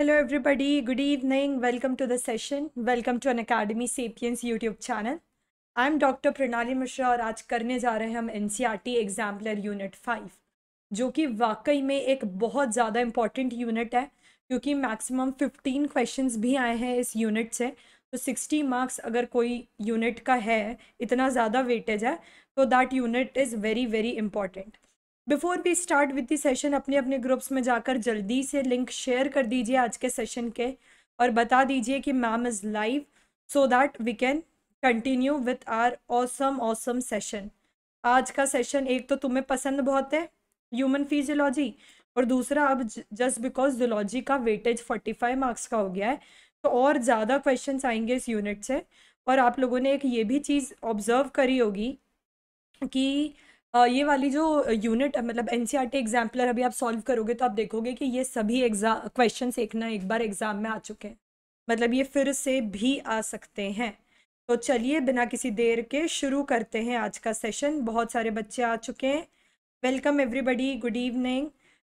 Hello Hello good evening welcome to the session welcome to to an Academy YouTube channel I am doctor Pranali Mishra और आज करने जा रहे हैं हम N C R T exemplar unit five जो कि वाकई में एक बहुत ज़्यादा इम्पॉर्टेंट यूनिट है क्योंकि मैक्सिमम फिफ्टीन क्वेश्चन भी आए हैं इस यूनिट से तो सिक्सटी मार्क्स अगर कोई यूनिट का है इतना ज़्यादा वेटेज है तो that unit is very very important before we start with the session अपने अपने ग्रुप्स में जाकर जल्दी से लिंक शेयर कर दीजिए आज के सेशन के और बता दीजिए कि ma'am is live so that we can continue with our awesome awesome session आज का सेशन एक तो तुम्हें पसंद बहुत है ह्यूमन फिजियोलॉजी और दूसरा अब जस्ट बिकॉज जोलॉजी का वेटेज फोर्टी फाइव मार्क्स का हो गया है तो और ज़्यादा क्वेश्चन आएंगे इस यूनिट से और आप लोगों ने एक ये भी चीज़ ऑब्जर्व करी होगी कि ये वाली जो यूनिट मतलब एन एग्जाम्पलर e अभी आप सॉल्व करोगे तो आप देखोगे कि ये सभी एग्जाम क्वेश्चन एक ना एक बार एग्जाम में आ चुके हैं मतलब ये फिर से भी आ सकते हैं तो चलिए बिना किसी देर के शुरू करते हैं आज का सेशन बहुत सारे बच्चे आ चुके हैं वेलकम एवरीबडी गुड इवनिंग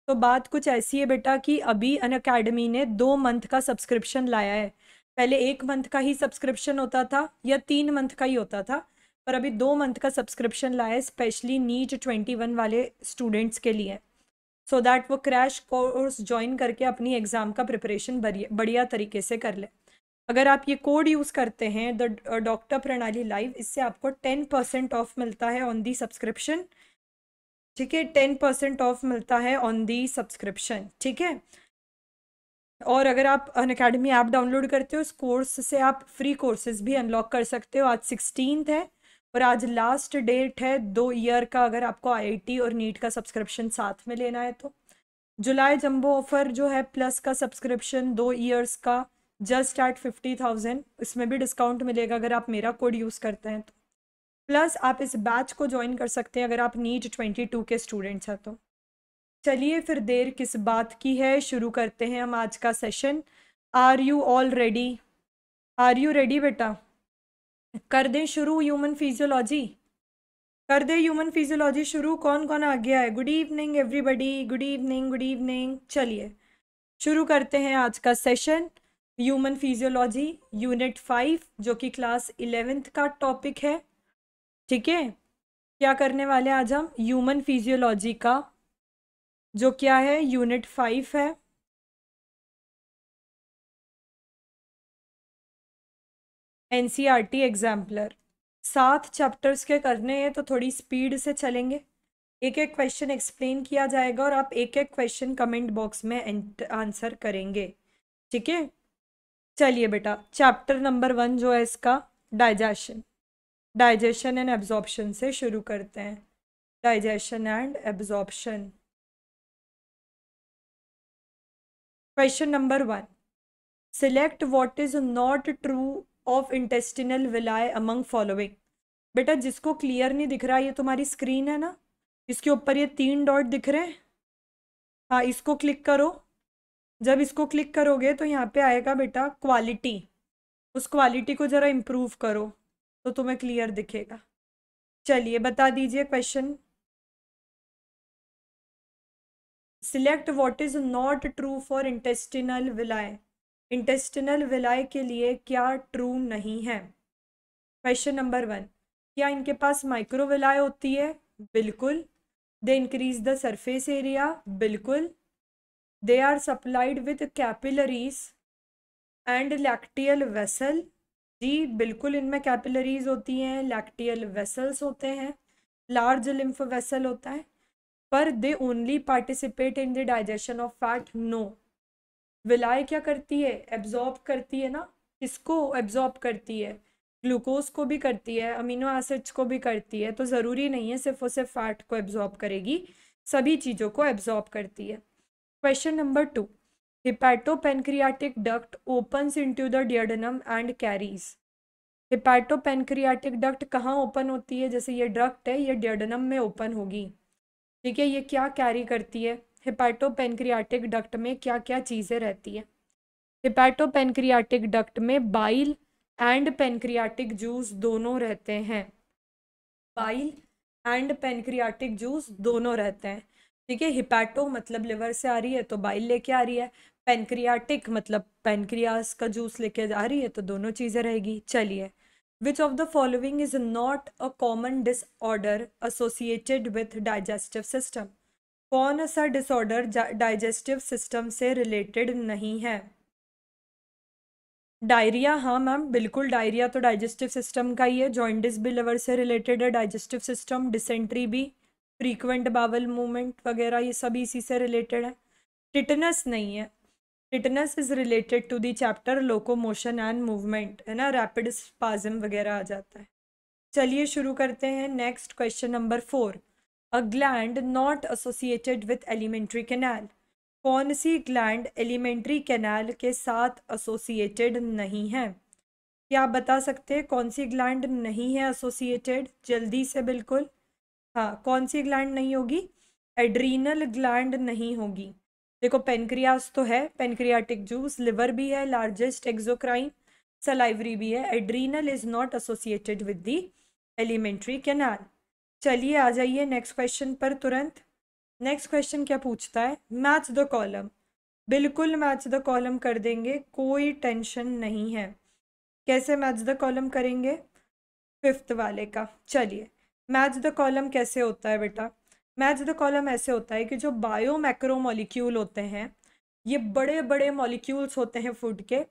तो बात कुछ ऐसी है बेटा कि अभी अन अकेडमी ने दो मंथ का सब्सक्रिप्शन लाया है पहले एक मंथ का ही सब्सक्रिप्शन होता था या तीन मंथ का ही होता था पर अभी दो मंथ का सब्सक्रिप्शन लाए स्पेशली नीट ट्वेंटी वन वाले स्टूडेंट्स के लिए सो so दैट वो क्रैश कोर्स ज्वाइन करके अपनी एग्ज़ाम का प्रिपरेशन बढ़िया तरीके से कर ले अगर आप ये कोड यूज़ करते हैं the doctor uh, Pranali live इससे आपको टेन परसेंट ऑफ मिलता है ऑन दी सब्सक्रिप्शन ठीक है टेन परसेंट ऑफ मिलता है ऑन दी सब्सक्रिप्शन ठीक है और अगर आप अन अकेडमी ऐप डाउनलोड करते हो उस कोर्स से आप फ्री कोर्सेज भी अनलॉक कर सकते हो आज सिक्सटीन है और आज लास्ट डेट है दो ईयर का अगर आपको आईआईटी और नीट का सब्सक्रिप्शन साथ में लेना है तो जुलाई जंबो ऑफर जो है प्लस का सब्सक्रिप्शन दो ईयर्स का जस्ट एट फिफ्टी थाउजेंड इसमें भी डिस्काउंट मिलेगा अगर आप मेरा कोड यूज़ करते हैं तो प्लस आप इस बैच को ज्वाइन कर सकते हैं अगर आप नीट ट्वेंटी टू के स्टूडेंट्स हैं तो चलिए फिर देर किस बात की है शुरू करते हैं हम आज का session are you all ready are you ready बेटा कर दें शुरू ह्यूमन फिजियोलॉजी कर दें ह्यूमन फिजियोलॉजी शुरू कौन कौन आ गया है good evening everybody good evening good evening चलिए शुरू करते हैं आज का session human physiology unit five जो कि क्लास इलेवेंथ का टॉपिक है ठीक है क्या करने वाले आज हम ह्यूमन फिजियोलॉजी का जो क्या है यूनिट फाइव है टी एग्जाम्पलर सात चैप्टर्स के करने हैं तो थोड़ी स्पीड से चलेंगे एक एक क्वेश्चन एक्सप्लेन किया जाएगा और आप एक एक क्वेश्चन कमेंट बॉक्स में आंसर करेंगे ठीक है चलिए बेटा चैप्टर नंबर वन जो है इसका डाइजेशन डाइजेशन एंड एब्जॉर्प्शन से शुरू करते हैं digestion and absorption question number one select what is not true of intestinal villi among following बेटा जिसको क्लियर नहीं दिख रहा ये तुम्हारी स्क्रीन है ना इसके ऊपर ये तीन डॉट दिख रहे हैं हाँ इसको क्लिक करो जब इसको क्लिक करोगे तो यहाँ पे आएगा बेटा क्वालिटी उस क्वालिटी को ज़रा इम्प्रूव करो तो तुम्हें क्लियर दिखेगा चलिए बता दीजिए question select what is not true for intestinal villi intestinal villi के लिए क्या ट्रू नहीं है क्वेश्चन नंबर वन क्या इनके पास माइक्रोविलाय होती है बिल्कुल they increase the surface area बिल्कुल they are supplied with capillaries and lacteal vessel जी बिल्कुल इनमें कैपिलरीज होती हैं लैक्टियल वेसल्स होते हैं लार्ज लिम्फ वेसल होता है पर they only participate in the digestion of fat no villi क्या करती है एब्जॉर्ब करती है ना इसको एब्जॉर्ब करती है ग्लूकोज को भी करती है अमीनो एसिड्स को भी करती है तो ज़रूरी नहीं है सिर्फ और सिर्फ फैट को एब्जॉर्ब करेगी सभी चीज़ों को एब्जॉर्ब करती है question number two hepatopancreatic duct opens into the duodenum and carries hepatopancreatic duct कहाँ ओपन होती है जैसे ये डक्ट है ये डियडनम में ओपन होगी ठीक है ये क्या कैरी करती है हिपैटोपेनक्रियाटिक डक्ट में क्या क्या चीज़ें रहती हैं हिपैटोपेनक्रियाटिक डक्ट में बाइल एंड पेनक्रियाटिक जूस दोनों रहते हैं बाइल एंड पेनक्रियाटिक जूस दोनों रहते हैं ठीक है हिपैटो मतलब लिवर से आ रही है तो बाइल लेके आ रही है पेनक्रियाटिक मतलब पेनक्रियास का जूस लेके आ रही है तो दोनों चीज़ें रहेगी चलिए which of the following is not a common disorder associated with digestive system कौन सा डिसऑर्डर डाइजेस्टिव सिस्टम से रिलेटेड नहीं है डायरिया हाँ मैम बिल्कुल डायरिया तो डाइजेस्टिव सिस्टम का ही है जॉइंटिस भी लिवर से रिलेटेड है डाइजेस्टिव सिस्टम डिसेंट्री भी फ्रीक्वेंट बावल मूवमेंट वगैरह ये सभी इसी से रिलेटेड है टिटनस नहीं है tetanus is related to the chapter locomotion and movement है ना रैपिड स्पाजम वगैरह आ जाता है चलिए शुरू करते हैं next question number four a gland not associated with alimentary canal कौन सी ग्लैंड एलिमेंट्री कैनाल के साथ एसोसिएटेड नहीं है क्या आप बता सकते हैं कौन सी ग्लैंड नहीं है एसोसिएटेड जल्दी से बिल्कुल हाँ कौन सी ग्लैंड नहीं होगी एड्रीनल ग्लैंड नहीं होगी देखो पेनक्रियास तो है पेनक्रियाटिक जूस लिवर भी है लार्जेस्ट एक्जोक्राइन सलाइवरी भी है adrenal is not associated with the alimentary canal चलिए आ जाइए नेक्स्ट क्वेश्चन पर तुरंत नेक्स्ट क्वेश्चन क्या पूछता है मैच द कॉलम बिल्कुल मैच द कॉलम कर देंगे कोई टेंशन नहीं है कैसे मैच द कॉलम करेंगे फिफ्थ वाले का चलिए मैच द कॉलम कैसे होता है बेटा मैच द कॉलम ऐसे होता है कि जो बायो मैक्रो मॉलिक्यूल होते हैं ये बड़े बड़े मॉलिक्यूल्स होते हैं फूड के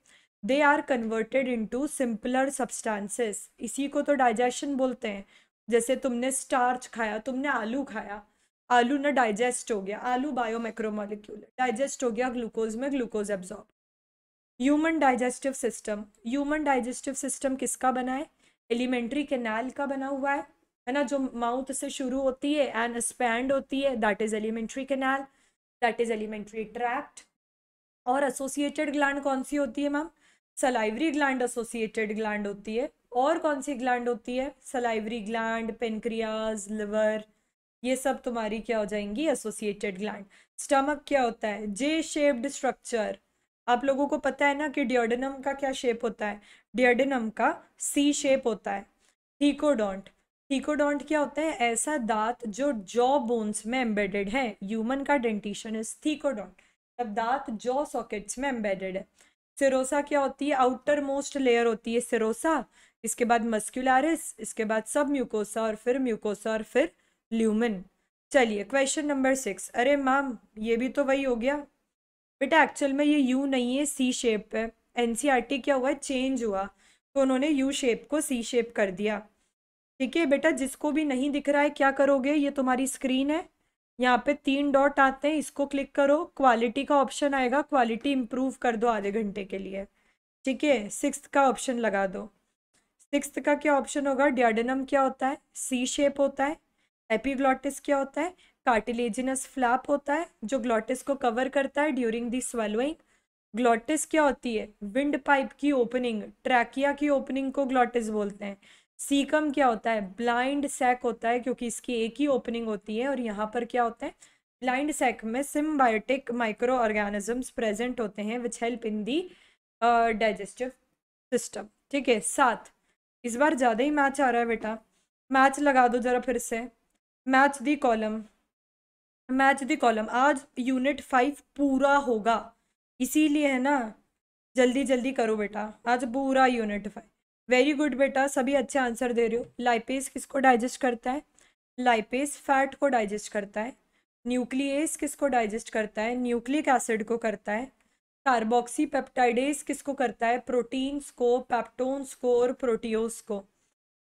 they are converted into simpler substances इसी को तो डाइजेशन बोलते हैं जैसे तुमने स्टार्च खाया तुमने आलू खाया आलू ना डाइजेस्ट हो गया आलू बायो माइक्रोमोलिक्यूल डाइजेस्ट हो गया ग्लूकोज में glucose absorb human digestive system human digestive system किसका बना है एलिमेंट्री कैनाल का बना हुआ है है ना जो माउथ से शुरू होती है एंड एक्सपैंड होती है that is alimentary canal that is alimentary tract और एसोसिएटेड ग्लैंड कौन सी होती है ma'am salivary gland associated gland होती है और कौन सी ग्लैंड होती है सलाइवरी ग्लैंड पेनक्रियाज लिवर ये सब तुम्हारी क्या हो जाएंगी एसोसिएटेड ग्लैंड स्टमक क्या होता है जे शेप्ड स्ट्रक्चर आप लोगों को पता है ना कि डियोडनम का क्या शेप होता है डियोडनम का सी शेप होता है थीकोडोंट थीकोडोंट क्या होता है ऐसा दांत जो जॉ बोन्स में एम्बेडेड है ह्यूमन का डेंटिशन इज थीकोडोंट तब दांत जॉ सॉकेट्स में एम्बेडेड है सिरोसा क्या होती है आउटर मोस्ट लेयर होती है सिरोसा इसके बाद मस्क्यूलारिस इसके बाद सब म्यूकोसा और फिर म्यूकोसा और फिर ल्यूमिन चलिए क्वेश्चन नंबर सिक्स अरे मैम ये भी तो वही हो गया बेटा एक्चुअल में ये यू नहीं है सी शेप है एन e क्या हुआ चेंज हुआ तो उन्होंने यू शेप को सी शेप कर दिया ठीक है बेटा जिसको भी नहीं दिख रहा है क्या करोगे ये तुम्हारी स्क्रीन है यहाँ पे तीन डॉट आते हैं इसको क्लिक करो क्वालिटी का ऑप्शन आएगा क्वालिटी इम्प्रूव कर दो आधे घंटे के लिए ठीक है सिक्स का ऑप्शन लगा दो सिक्स का क्या ऑप्शन होगा डियाडेनम क्या होता है सी शेप होता है एपीग्लॉटिस क्या होता है कार्टिलेजिनस फ्लैप होता है जो ग्लॉटिस को कवर करता है ड्यूरिंग दी स्वेलोइंग ग्लॉटिस क्या होती है विंड पाइप की ओपनिंग ट्रैकिया की ओपनिंग को ग्लॉटिस बोलते हैं सीकम क्या होता है ब्लाइंड सैक होता है क्योंकि इसकी एक ही ओपनिंग होती है और यहाँ पर क्या होता है ब्लाइंड सैक में सिम्बायोटिक माइक्रो ऑर्गेनिजम्स प्रेजेंट होते हैं which help in the digestive system ठीक है साथ इस बार ज़्यादा ही मैच आ रहा है बेटा मैच लगा दो ज़रा फिर से match the column match the column आज यूनिट फाइव पूरा होगा इसीलिए है ना जल्दी जल्दी करो बेटा आज पूरा यूनिट फाइव वेरी गुड बेटा सभी अच्छे आंसर दे रहे हो लाइपेस किसको डाइजेस्ट करता है लाइपेस फैट को डाइजेस्ट करता है न्यूक्लियस किसको डाइजेस्ट करता है न्यूक्लिक एसिड को करता है कार्बोक्सी पेप्टाइडेज किसको करता है प्रोटीन्स को पैप्टोन्स को और प्रोटियोस को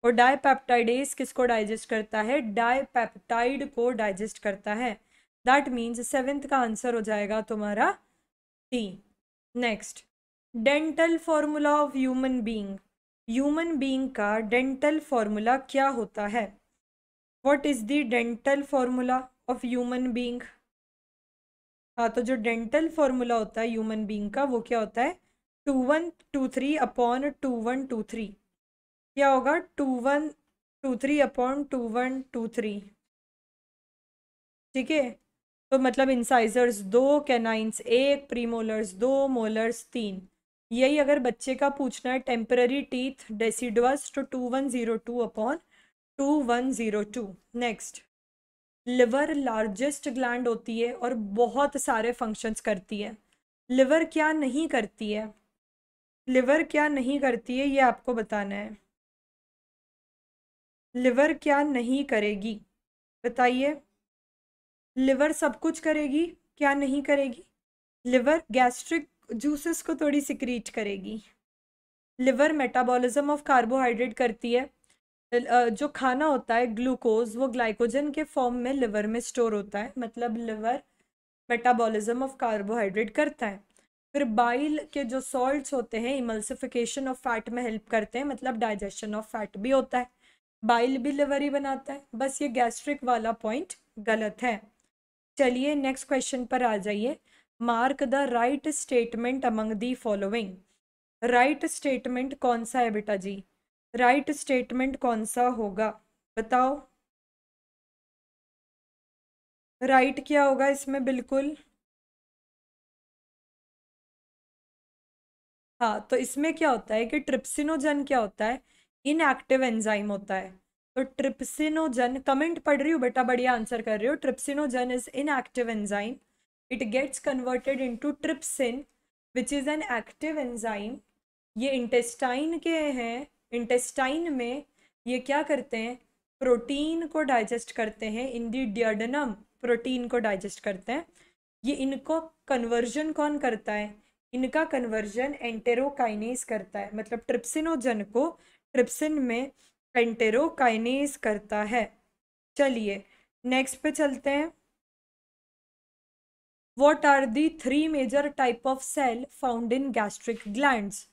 और डायपेप्टाइडेज किसको डाइजेस्ट करता है डायपेप्टाइड को डाइजेस्ट करता है दैट मीन्स सेवेंथ का आंसर हो जाएगा तुम्हारा टी next dental formula of human being human being का डेंटल फॉर्मूला क्या होता है what is the dental formula of human being हाँ तो जो डेंटल फॉर्मूला होता है ह्यूमन बींग का वो क्या होता है two one two three upon two one two three क्या होगा two one two three upon two one two three ठीक है तो मतलब इंसाइजर्स दो कैनाइंस एक प्रीमोलर्स दो मोलर्स तीन यही अगर बच्चे का पूछना है temporary teeth deciduous two two one zero two upon two one zero two next liver largest gland होती है और बहुत सारे फंक्शंस करती है लिवर क्या नहीं करती है लिवर क्या नहीं करती है ये आपको बताना है लिवर क्या नहीं करेगी बताइए लिवर सब कुछ करेगी क्या नहीं करेगी लिवर गैस्ट्रिक जूसेस को थोड़ी सिक्रीट करेगी लिवर मेटाबॉलिज्म ऑफ कार्बोहाइड्रेट करती है जो खाना होता है ग्लूकोज वो ग्लाइकोजन के फॉर्म में लिवर में स्टोर होता है मतलब लिवर मेटाबॉलिज्म ऑफ कार्बोहाइड्रेट करता है फिर बाइल के जो सॉल्ट्स होते हैं इमल्सिफिकेशन ऑफ फैट में हेल्प करते हैं मतलब डाइजेशन ऑफ फैट भी होता है बाइल भी लिवर ही बनाता है बस ये गैस्ट्रिक वाला पॉइंट गलत है चलिए नेक्स्ट क्वेश्चन पर आ जाइए mark the right statement among the following right statement कौन सा है बेटा जी राइट right स्टेटमेंट कौन सा होगा बताओ राइट right क्या होगा इसमें बिल्कुल हाँ तो इसमें क्या होता है कि ट्रिप्सिनोजन क्या होता है इनएक्टिव एंजाइम होता है तो ट्रिप्सिनोजन कमेंट पढ़ रही हो बेटा बढ़िया आंसर कर रहे हो trypsinogen is inactive enzyme it gets converted into trypsin which is an active enzyme ये इंटेस्टाइन के हैं इंटेस्टाइन में ये क्या करते हैं प्रोटीन को डाइजेस्ट करते हैं इन डियडनम प्रोटीन को डाइजेस्ट करते हैं ये इनको कन्वर्जन कौन करता है इनका कन्वर्जन एंटेरोकाइनेस करता है मतलब ट्रिप्सिनोजन को ट्रिप्सिन में एंटेरोकाइनेस करता है चलिए नेक्स्ट पे चलते हैं what are the three major type of cell found in gastric glands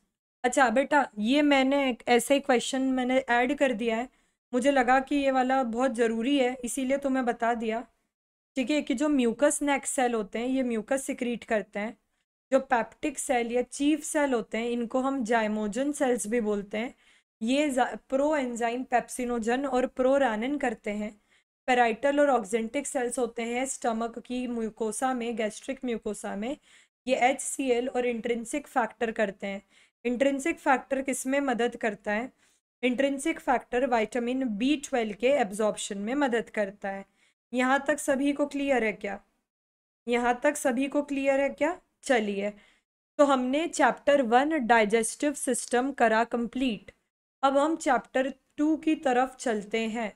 अच्छा बेटा ये मैंने एक ऐसे ही क्वेश्चन मैंने ऐड कर दिया है मुझे लगा कि ये वाला बहुत ज़रूरी है इसीलिए तो मैं बता दिया ठीक है कि जो म्यूकस नेक सेल होते हैं ये म्यूकस सिक्रीट करते हैं जो पैप्टिक सेल या चीफ सेल होते हैं इनको हम जायमोजन सेल्स भी बोलते हैं ये प्रो एंजाइम पेप्सिनोजन और प्रोरानन करते हैं पेराइटल और ऑक्जेंटिक सेल्स होते हैं स्टमक की म्यूकोसा में गैस्ट्रिक म्यूकोसा में ये एच और इंट्रेंसिक फैक्टर करते हैं इंट्रेंसिक फैक्टर किस में मदद करता है intrinsic factor vitamin B twelve के एब्जॉर्बशन में मदद करता है यहाँ तक सभी को क्लियर है क्या यहाँ तक सभी को क्लियर है क्या चलिए तो हमने चैप्टर वन डाइजेस्टिव सिस्टम करा कंप्लीट अब हम चैप्टर टू की तरफ चलते हैं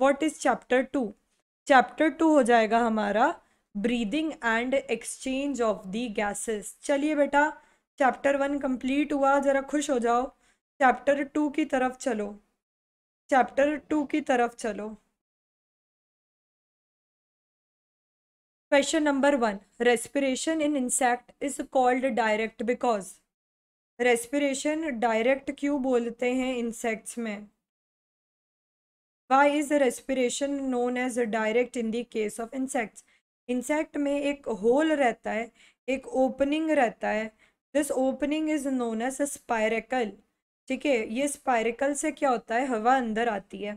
what is chapter two chapter two हो जाएगा हमारा breathing and exchange of the gases चलिए बेटा चैप्टर वन कंप्लीट हुआ ज़रा खुश हो जाओ चैप्टर टू की तरफ चलो चैप्टर टू की तरफ चलो question number one respiration in insect is called direct because respiration direct क्यों बोलते हैं इंसेक्ट्स में why is respiration known as direct in the case of insects insect में एक होल रहता है एक ओपनिंग रहता है this opening is known as spiracle ठीक है ये स्पायरकल से क्या होता है हवा अंदर आती है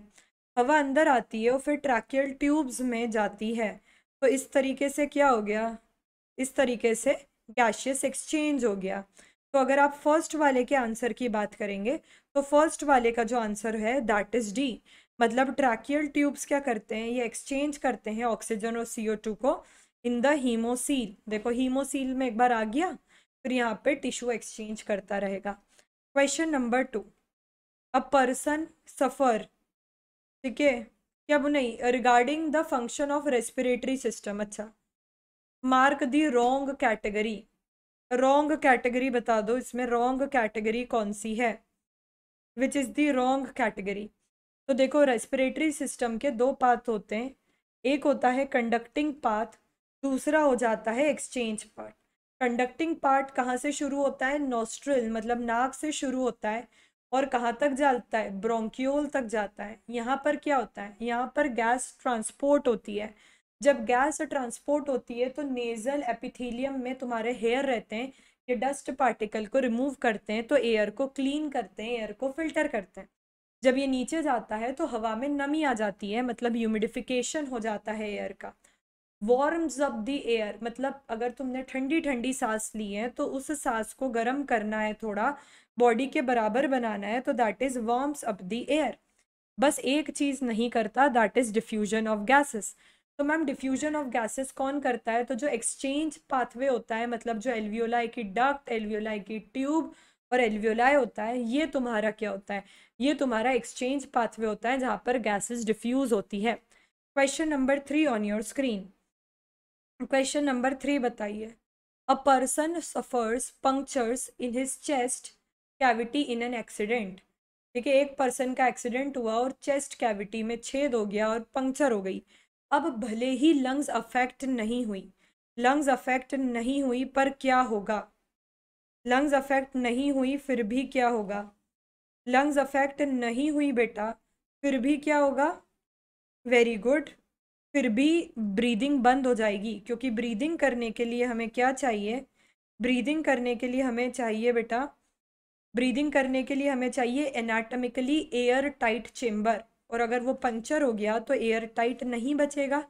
हवा अंदर आती है और फिर ट्रैकियल ट्यूब्स में जाती है तो इस तरीके से क्या हो गया इस तरीके से गैशियस एक्सचेंज हो गया तो अगर आप फर्स्ट वाले के आंसर की बात करेंगे तो फर्स्ट वाले का जो आंसर है दैट इज़ डी मतलब ट्रैकियल ट्यूब्स क्या करते हैं ये एक्सचेंज करते हैं ऑक्सीजन और सीओ टू को इन द हीमोसील देखो हीमोसील में एक बार आ गया फिर यहाँ पे टिश्यू एक्सचेंज करता रहेगा question number two a person suffer ठीक है क्या वो नहीं regarding the function of respiratory system अच्छा mark the wrong category wrong category बता दो इसमें रोंग कैटेगरी कौन सी है which is the wrong category तो देखो रेस्पिरेटरी सिस्टम के दो पाथ होते हैं एक होता है कंडक्टिंग पाथ दूसरा हो जाता है एक्सचेंज पार्ट कंडक्टिंग पार्ट कहाँ से शुरू होता है नोस्ट्रिल मतलब नाक से शुरू होता है और कहाँ तक जाता है ब्रोंक्यूल तक जाता है यहाँ पर क्या होता है यहाँ पर गैस ट्रांसपोर्ट होती है जब गैस ट्रांसपोर्ट होती है तो नेजल एपिथेलियम में तुम्हारे हेयर रहते हैं ये डस्ट पार्टिकल को रिमूव करते हैं तो एयर को क्लीन करते हैं एयर को फिल्टर करते हैं जब ये नीचे जाता है तो हवा में नमी आ जाती है मतलब ह्यूमिडिफिकेशन हो जाता है एयर का वार्म्स अप दी एयर मतलब अगर तुमने ठंडी ठंडी सांस ली है तो उस सांस को गर्म करना है थोड़ा बॉडी के बराबर बनाना है तो that is warms up the air बस एक चीज़ नहीं करता that is diffusion of gases तो मैम डिफ्यूजन ऑफ गैसेस कौन करता है तो जो एक्सचेंज पाथवे होता है मतलब जो एलवियोलाई की डक्ट एलवियोलाई की ट्यूब और एलवियोलाई होता है ये तुम्हारा क्या होता है ये तुम्हारा एक्सचेंज पाथवे होता है जहाँ पर गैसेस डिफ्यूज़ होती है question number three on your screen question number three बताइए a person suffers punctures in his chest cavity in an accident ठीक है एक पर्सन का एक्सीडेंट हुआ और चेस्ट कैविटी में छेद हो गया और पंक्चर हो गई अब भले ही लंग्स अफेक्ट नहीं हुई लंग्स अफेक्ट नहीं हुई पर क्या होगा लंग्स अफेक्ट नहीं हुई फिर भी क्या होगा लंग्स अफेक्ट नहीं हुई बेटा फिर भी क्या होगा वेरी गुड फिर भी ब्रीदिंग बंद हो जाएगी क्योंकि ब्रीदिंग करने के लिए हमें क्या चाहिए ब्रीदिंग करने के लिए हमें चाहिए बेटा ब्रीदिंग करने के लिए हमें चाहिए एनाटमिकली एयर टाइट चेम्बर और अगर वो पंक्चर हो गया तो एयर टाइट नहीं बचेगा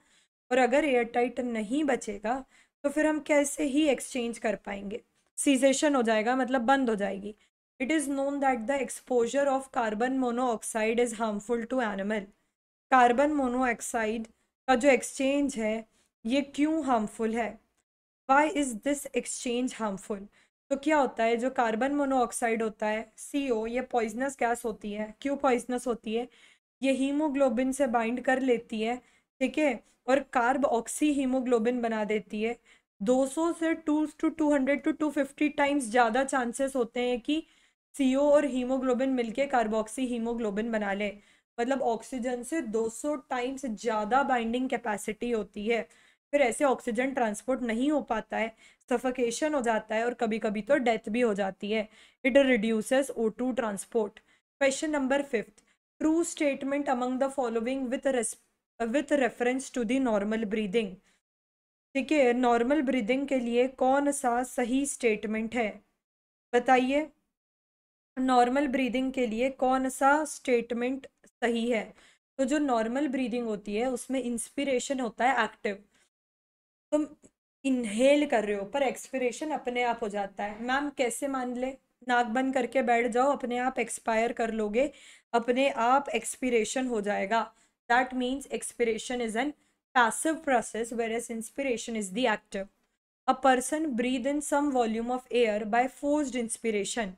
और अगर एयर टाइट नहीं बचेगा तो फिर हम कैसे ही एक्सचेंज कर पाएंगे सीजेशन हो जाएगा मतलब बंद हो जाएगी it is known that the exposure of carbon monoxide is harmful to animal carbon monoxide का जो एक्सचेंज है ये क्यों हार्मफुल है why is this exchange harmful तो क्या होता है जो कार्बन मोनोऑक्साइड होता है सी ओ ये पॉइजनस गैस होती है क्यों पॉइजनस होती है ये हीमोग्लोबिन से बाइंड कर लेती है ठीक है और कार्ब ऑक्सी हीमोग्लोबिन बना देती है 200 से two two two hundred two two fifty times ज़्यादा चांसेस होते हैं कि सी ओ और हीमोग्लोबिन मिलके कार्बोक्सी हीमोग्लोबिन बना ले मतलब ऑक्सीजन से 200 टाइम्स ज़्यादा बाइंडिंग कैपेसिटी होती है फिर ऐसे ऑक्सीजन ट्रांसपोर्ट नहीं हो पाता है सफोकेशन हो जाता है और कभी कभी तो डेथ भी हो जाती है it reduces O two transport question number fifth true statement among the following with with reference to the normal breathing ठीक है नॉर्मल ब्रीदिंग के लिए कौन सा सही स्टेटमेंट है बताइए नॉर्मल ब्रीदिंग के लिए कौन सा स्टेटमेंट सही है तो जो नॉर्मल ब्रीदिंग होती है उसमें इंस्पिरेशन होता है एक्टिव तुम इनहेल कर रहे हो पर एक्सपिरेशन अपने आप हो जाता है मैम कैसे मान ले नाक बंद करके बैठ जाओ अपने आप एक्सपायर कर लोगे अपने आप एक्सपिरेशन हो जाएगा that means expiration is an passive process where whereas inspiration is the active a person breathe in some volume of air by forced inspiration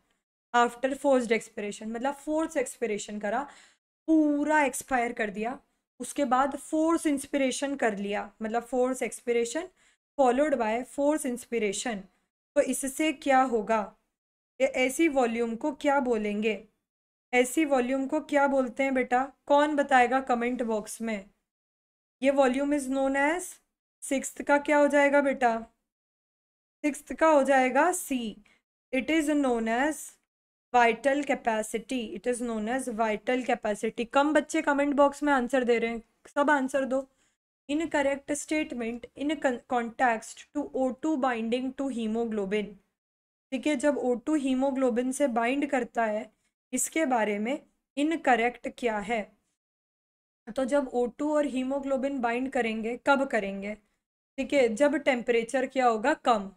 after forced expiration मतलब फोर्स एक्सपिरेशन करा पूरा expire कर दिया उसके बाद force inspiration कर लिया मतलब force expiration followed by force inspiration तो इससे क्या होगा ऐसी वॉल्यूम को क्या बोलेंगे ऐसी वॉल्यूम को क्या बोलते हैं बेटा कौन बताएगा कमेंट बॉक्स में ये volume is known as six का क्या हो जाएगा बेटा सिक्स का हो जाएगा C it is known as vital capacity it is known as vital capacity कम बच्चे कमेंट बॉक्स में आंसर दे रहे हैं सब आंसर दो incorrect statement in context to O two binding to haemoglobin ठीक है जब ओ टू हीमोग्लोबिन से बाइंड करता है इसके बारे में इन करेक्ट क्या है तो जब ओ टू और हीमोग्लोबिन बाइंड करेंगे कब करेंगे ठीक है जब टेम्परेचर क्या होगा कम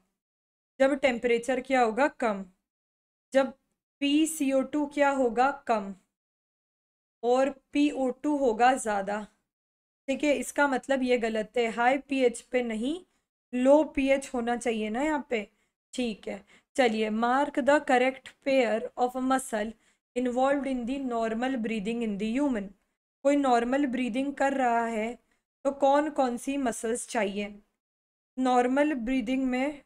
जब टेम्परेचर क्या होगा कम जब पी सी ओ टू क्या होगा कम और पी ओ टू होगा ज़्यादा ठीक है इसका मतलब ये गलत है हाई पीएच पे नहीं लो पीएच होना चाहिए ना यहाँ पे ठीक है चलिए mark the correct pair of a muscle involve in the normal breathing in the human कोई नॉर्मल ब्रीदिंग कर रहा है तो कौन कौन सी मसल्स चाहिए नॉर्मल ब्रीदिंग में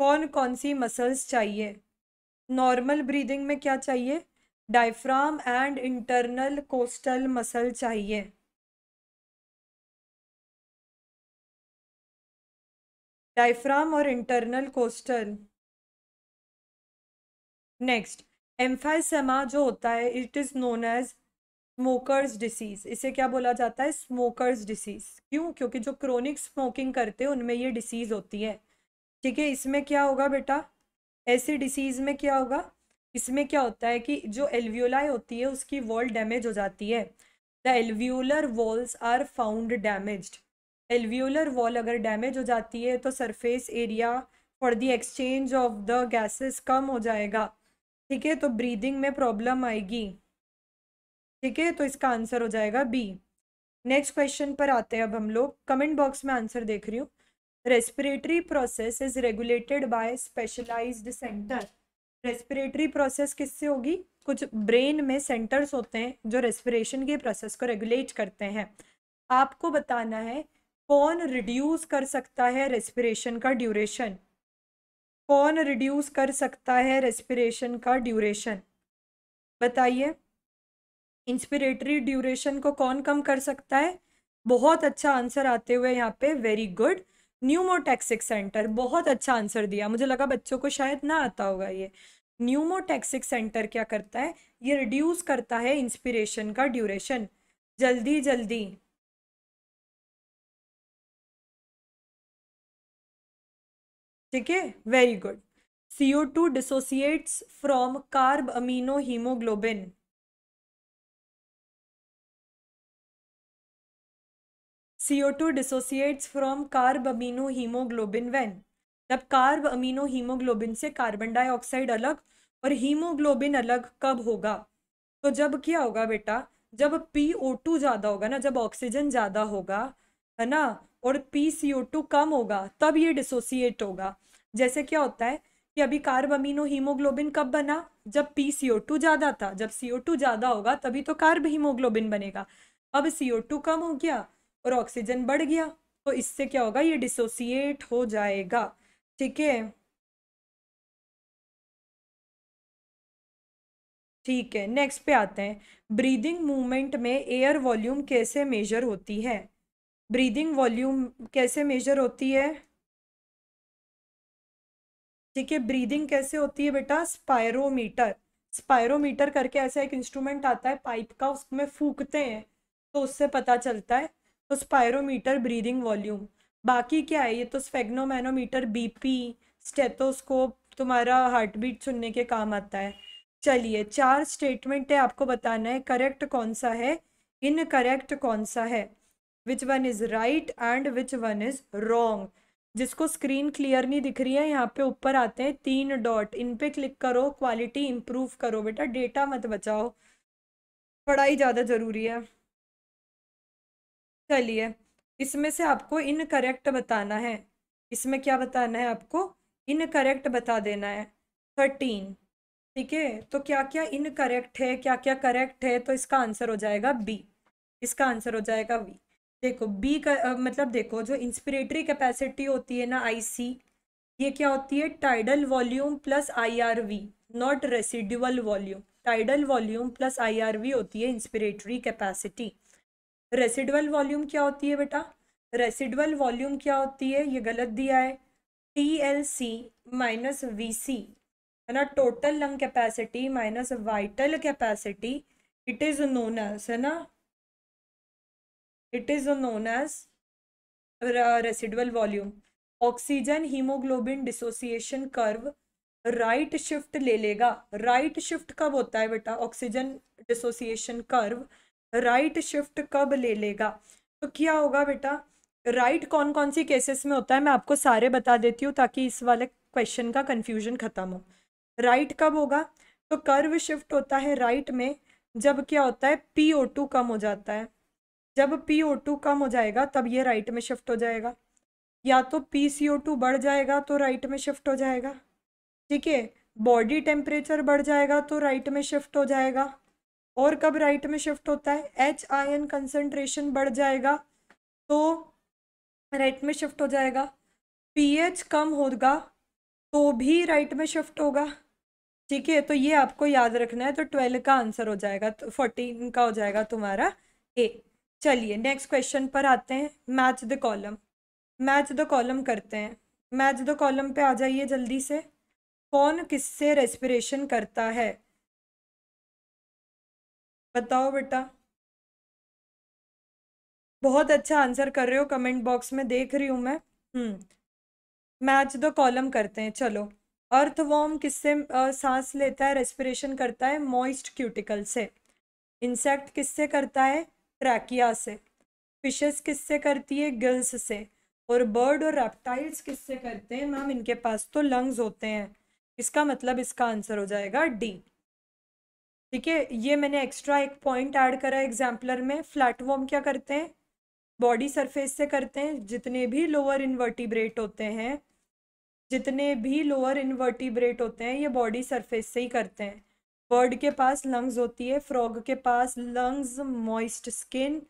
कौन कौन सी मसल्स चाहिए नॉर्मल ब्रीदिंग में क्या चाहिए diaphragm and internal costal muscle चाहिए डायफ्राम और इंटरनल कोस्टल नेक्स्ट एम्फाइसेमा जो होता है it is known as smokers disease इसे क्या बोला जाता है स्मोकर्स डिसीज़ क्यों क्योंकि जो क्रोनिक स्मोकिंग करते हैं उनमें ये डिसीज़ होती है ठीक है इसमें क्या होगा बेटा ऐसी डिसीज में क्या होगा इसमें क्या होता है कि जो एल्वियोलाई होती है उसकी वॉल डैमेज हो जाती है the alveolar walls are found damage alveolar wall अगर डैमेज हो जाती है तो surface area for the exchange of the gases कम हो जाएगा ठीक है तो ब्रीदिंग में प्रॉब्लम आएगी ठीक है तो इसका आंसर हो जाएगा बी नेक्स्ट क्वेश्चन पर आते हैं अब हम लोग कमेंट बॉक्स में आंसर देख रही हूँ respiratory process is regulated by specialised centre respiratory process किससे होगी कुछ ब्रेन में सेंटर्स होते हैं जो रेस्पिरेशन के प्रोसेस को रेगुलेट करते हैं आपको बताना है कौन रिड्यूस कर सकता है रेस्पिरेशन का ड्यूरेशन कौन रिड्यूस कर सकता है रेस्पिरेशन का ड्यूरेशन बताइए इंस्पिरेटरी ड्यूरेशन को कौन कम कर सकता है बहुत अच्छा आंसर आते हुए यहाँ पे वेरी गुड न्यूमोटैक्सिक सेंटर बहुत अच्छा आंसर दिया मुझे लगा बच्चों को शायद ना आता होगा ये न्यूमोटैक्सिक सेंटर क्या करता है ये रिड्यूस करता है इंस्पिरेशन का ड्यूरेशन जल्दी जल्दी ठीक है very good CO two dissociates from carbamino haemoglobin CO2 dissociates from carbamino haemoglobin when जब कार्ब अमीनो हीमोग्लोबिन से कार्बन डाइऑक्साइड अलग और हीमोग्लोबिन अलग कब होगा तो जब क्या होगा बेटा जब पी ओ टू ज़्यादा होगा ना जब ऑक्सीजन ज़्यादा होगा है ना और P C O to come होगा तब ये डिसोसिएट होगा जैसे क्या होता है कि अभी कार्ब अमीनो हीमोग्लोबिन कब बना जब पी सी ओ टू ज़्यादा था जब सी ओ टू ज़्यादा होगा तभी तो कार्ब हीमोग्लोबिन बनेगा अब सी ओ टू कम हो गया और ऑक्सीजन बढ़ गया तो इससे क्या होगा ये डिसोसिएट हो जाएगा ठीक है ठीक है नेक्स्ट पे आते हैं ब्रीदिंग मूवमेंट में एयर वॉल्यूम कैसे मेजर होती है ब्रीदिंग वॉल्यूम कैसे मेजर होती है ठीक है ब्रीदिंग कैसे होती है बेटा स्पायरोमीटर स्पायरोमीटर करके ऐसा एक इंस्ट्रूमेंट आता है पाइप का उसमें फूकते हैं तो उससे पता चलता है तो स्पायरोमीटर ब्रीदिंग वॉल्यूम बाकी क्या है ये तो स्फेग्नोमैनोमीटर बीपी स्टेथोस्कोप तुम्हारा हार्ट बीट सुनने के काम आता है चलिए चार स्टेटमेंट है आपको बताना है करेक्ट कौन सा है इन करेक्ट कौन सा है which one is right and which one is wrong जिसको स्क्रीन क्लियर नहीं दिख रही है यहाँ पे ऊपर आते हैं तीन डॉट इन पे क्लिक करो क्वालिटी इम्प्रूव करो बेटा डेटा मत बचाओ पढ़ाई ज़्यादा ज़रूरी है चलिए इसमें से आपको इनकरेक्ट बताना है इसमें क्या बताना है आपको इनकरेक्ट बता देना है थर्टीन ठीक है तो क्या क्या इनकरेक्ट है क्या क्या करेक्ट है तो इसका आंसर हो जाएगा बी इसका आंसर हो जाएगा बी देखो बी का मतलब देखो जो इंस्पिरेटरी कैपेसिटी होती है ना आईसी ये क्या होती है tidal volume plus IRV not residual volume tidal volume plus IRV होती है इंस्पिरेटरी कैपेसिटी रेसिडुअल वॉल्यूम क्या होती है बेटा रेसिडुअल वॉल्यूम क्या होती है ये गलत दिया है T L C minus V C है ना total lung capacity minus vital capacity it is known as है ना it is known as residual volume oxygen haemoglobin dissociation curve right shift ले लेगा राइट शिफ्ट कब होता है बेटा oxygen dissociation curve right shift कब ले लेगा तो क्या होगा बेटा राइट right कौन कौन सी केसेस में होता है मैं आपको सारे बता देती हूँ ताकि इस वाले क्वेश्चन का कन्फ्यूजन खत्म हो राइट right कब होगा तो कर्व शिफ्ट होता है राइट right में जब क्या होता है पी ओ टू कम हो जाता है जब पी ओ टू कम हो जाएगा तब ये राइट में शिफ्ट हो जाएगा या तो पी सी ओ टू बढ़ जाएगा तो राइट में शिफ्ट हो जाएगा ठीक है बॉडी टेम्परेचर बढ़ जाएगा तो राइट में शिफ्ट हो जाएगा और कब राइट में शिफ्ट होता है एच आयन कंसनट्रेशन बढ़ जाएगा तो राइट में शिफ्ट हो जाएगा पीएच कम होगा तो भी राइट में शिफ्ट होगा ठीक है तो ये आपको याद रखना है तो ट्वेल्व का आंसर हो जाएगा तो फोर्टीन का हो जाएगा तुम्हारा ए चलिए नेक्स्ट क्वेश्चन पर आते हैं match the column match the column करते हैं मैच द कॉलम पे आ जाइए जल्दी से कौन किससे रेस्पिरेशन करता है बताओ बेटा बहुत अच्छा आंसर कर रहे हो कमेंट बॉक्स में देख रही हूँ मैं हम्म मैच दो कॉलम करते हैं चलो अर्थवॉर्म किससे सांस लेता है रेस्पिरेशन करता है मॉइस्ट क्यूटिकल से इंसेक्ट किससे करता है ट्रैकिया से फिशेस किससे करती है गिल्स से और बर्ड और रेप्टाइल्स किससे करते हैं मैम इनके पास तो लंग्स होते हैं इसका मतलब इसका आंसर हो जाएगा डी ठीक है ये मैंने एक्स्ट्रा एक पॉइंट ऐड करा एग्जाम्पलर में फ्लैटवॉर्म क्या करते हैं बॉडी सरफेस से करते हैं जितने भी लोअर इन्वर्टिब्रेट होते हैं जितने भी लोअर इन्वर्टिब्रेट होते हैं ये बॉडी सरफेस से ही करते हैं बर्ड के पास लंग्स होती है फ्रॉग के पास lungs moist skin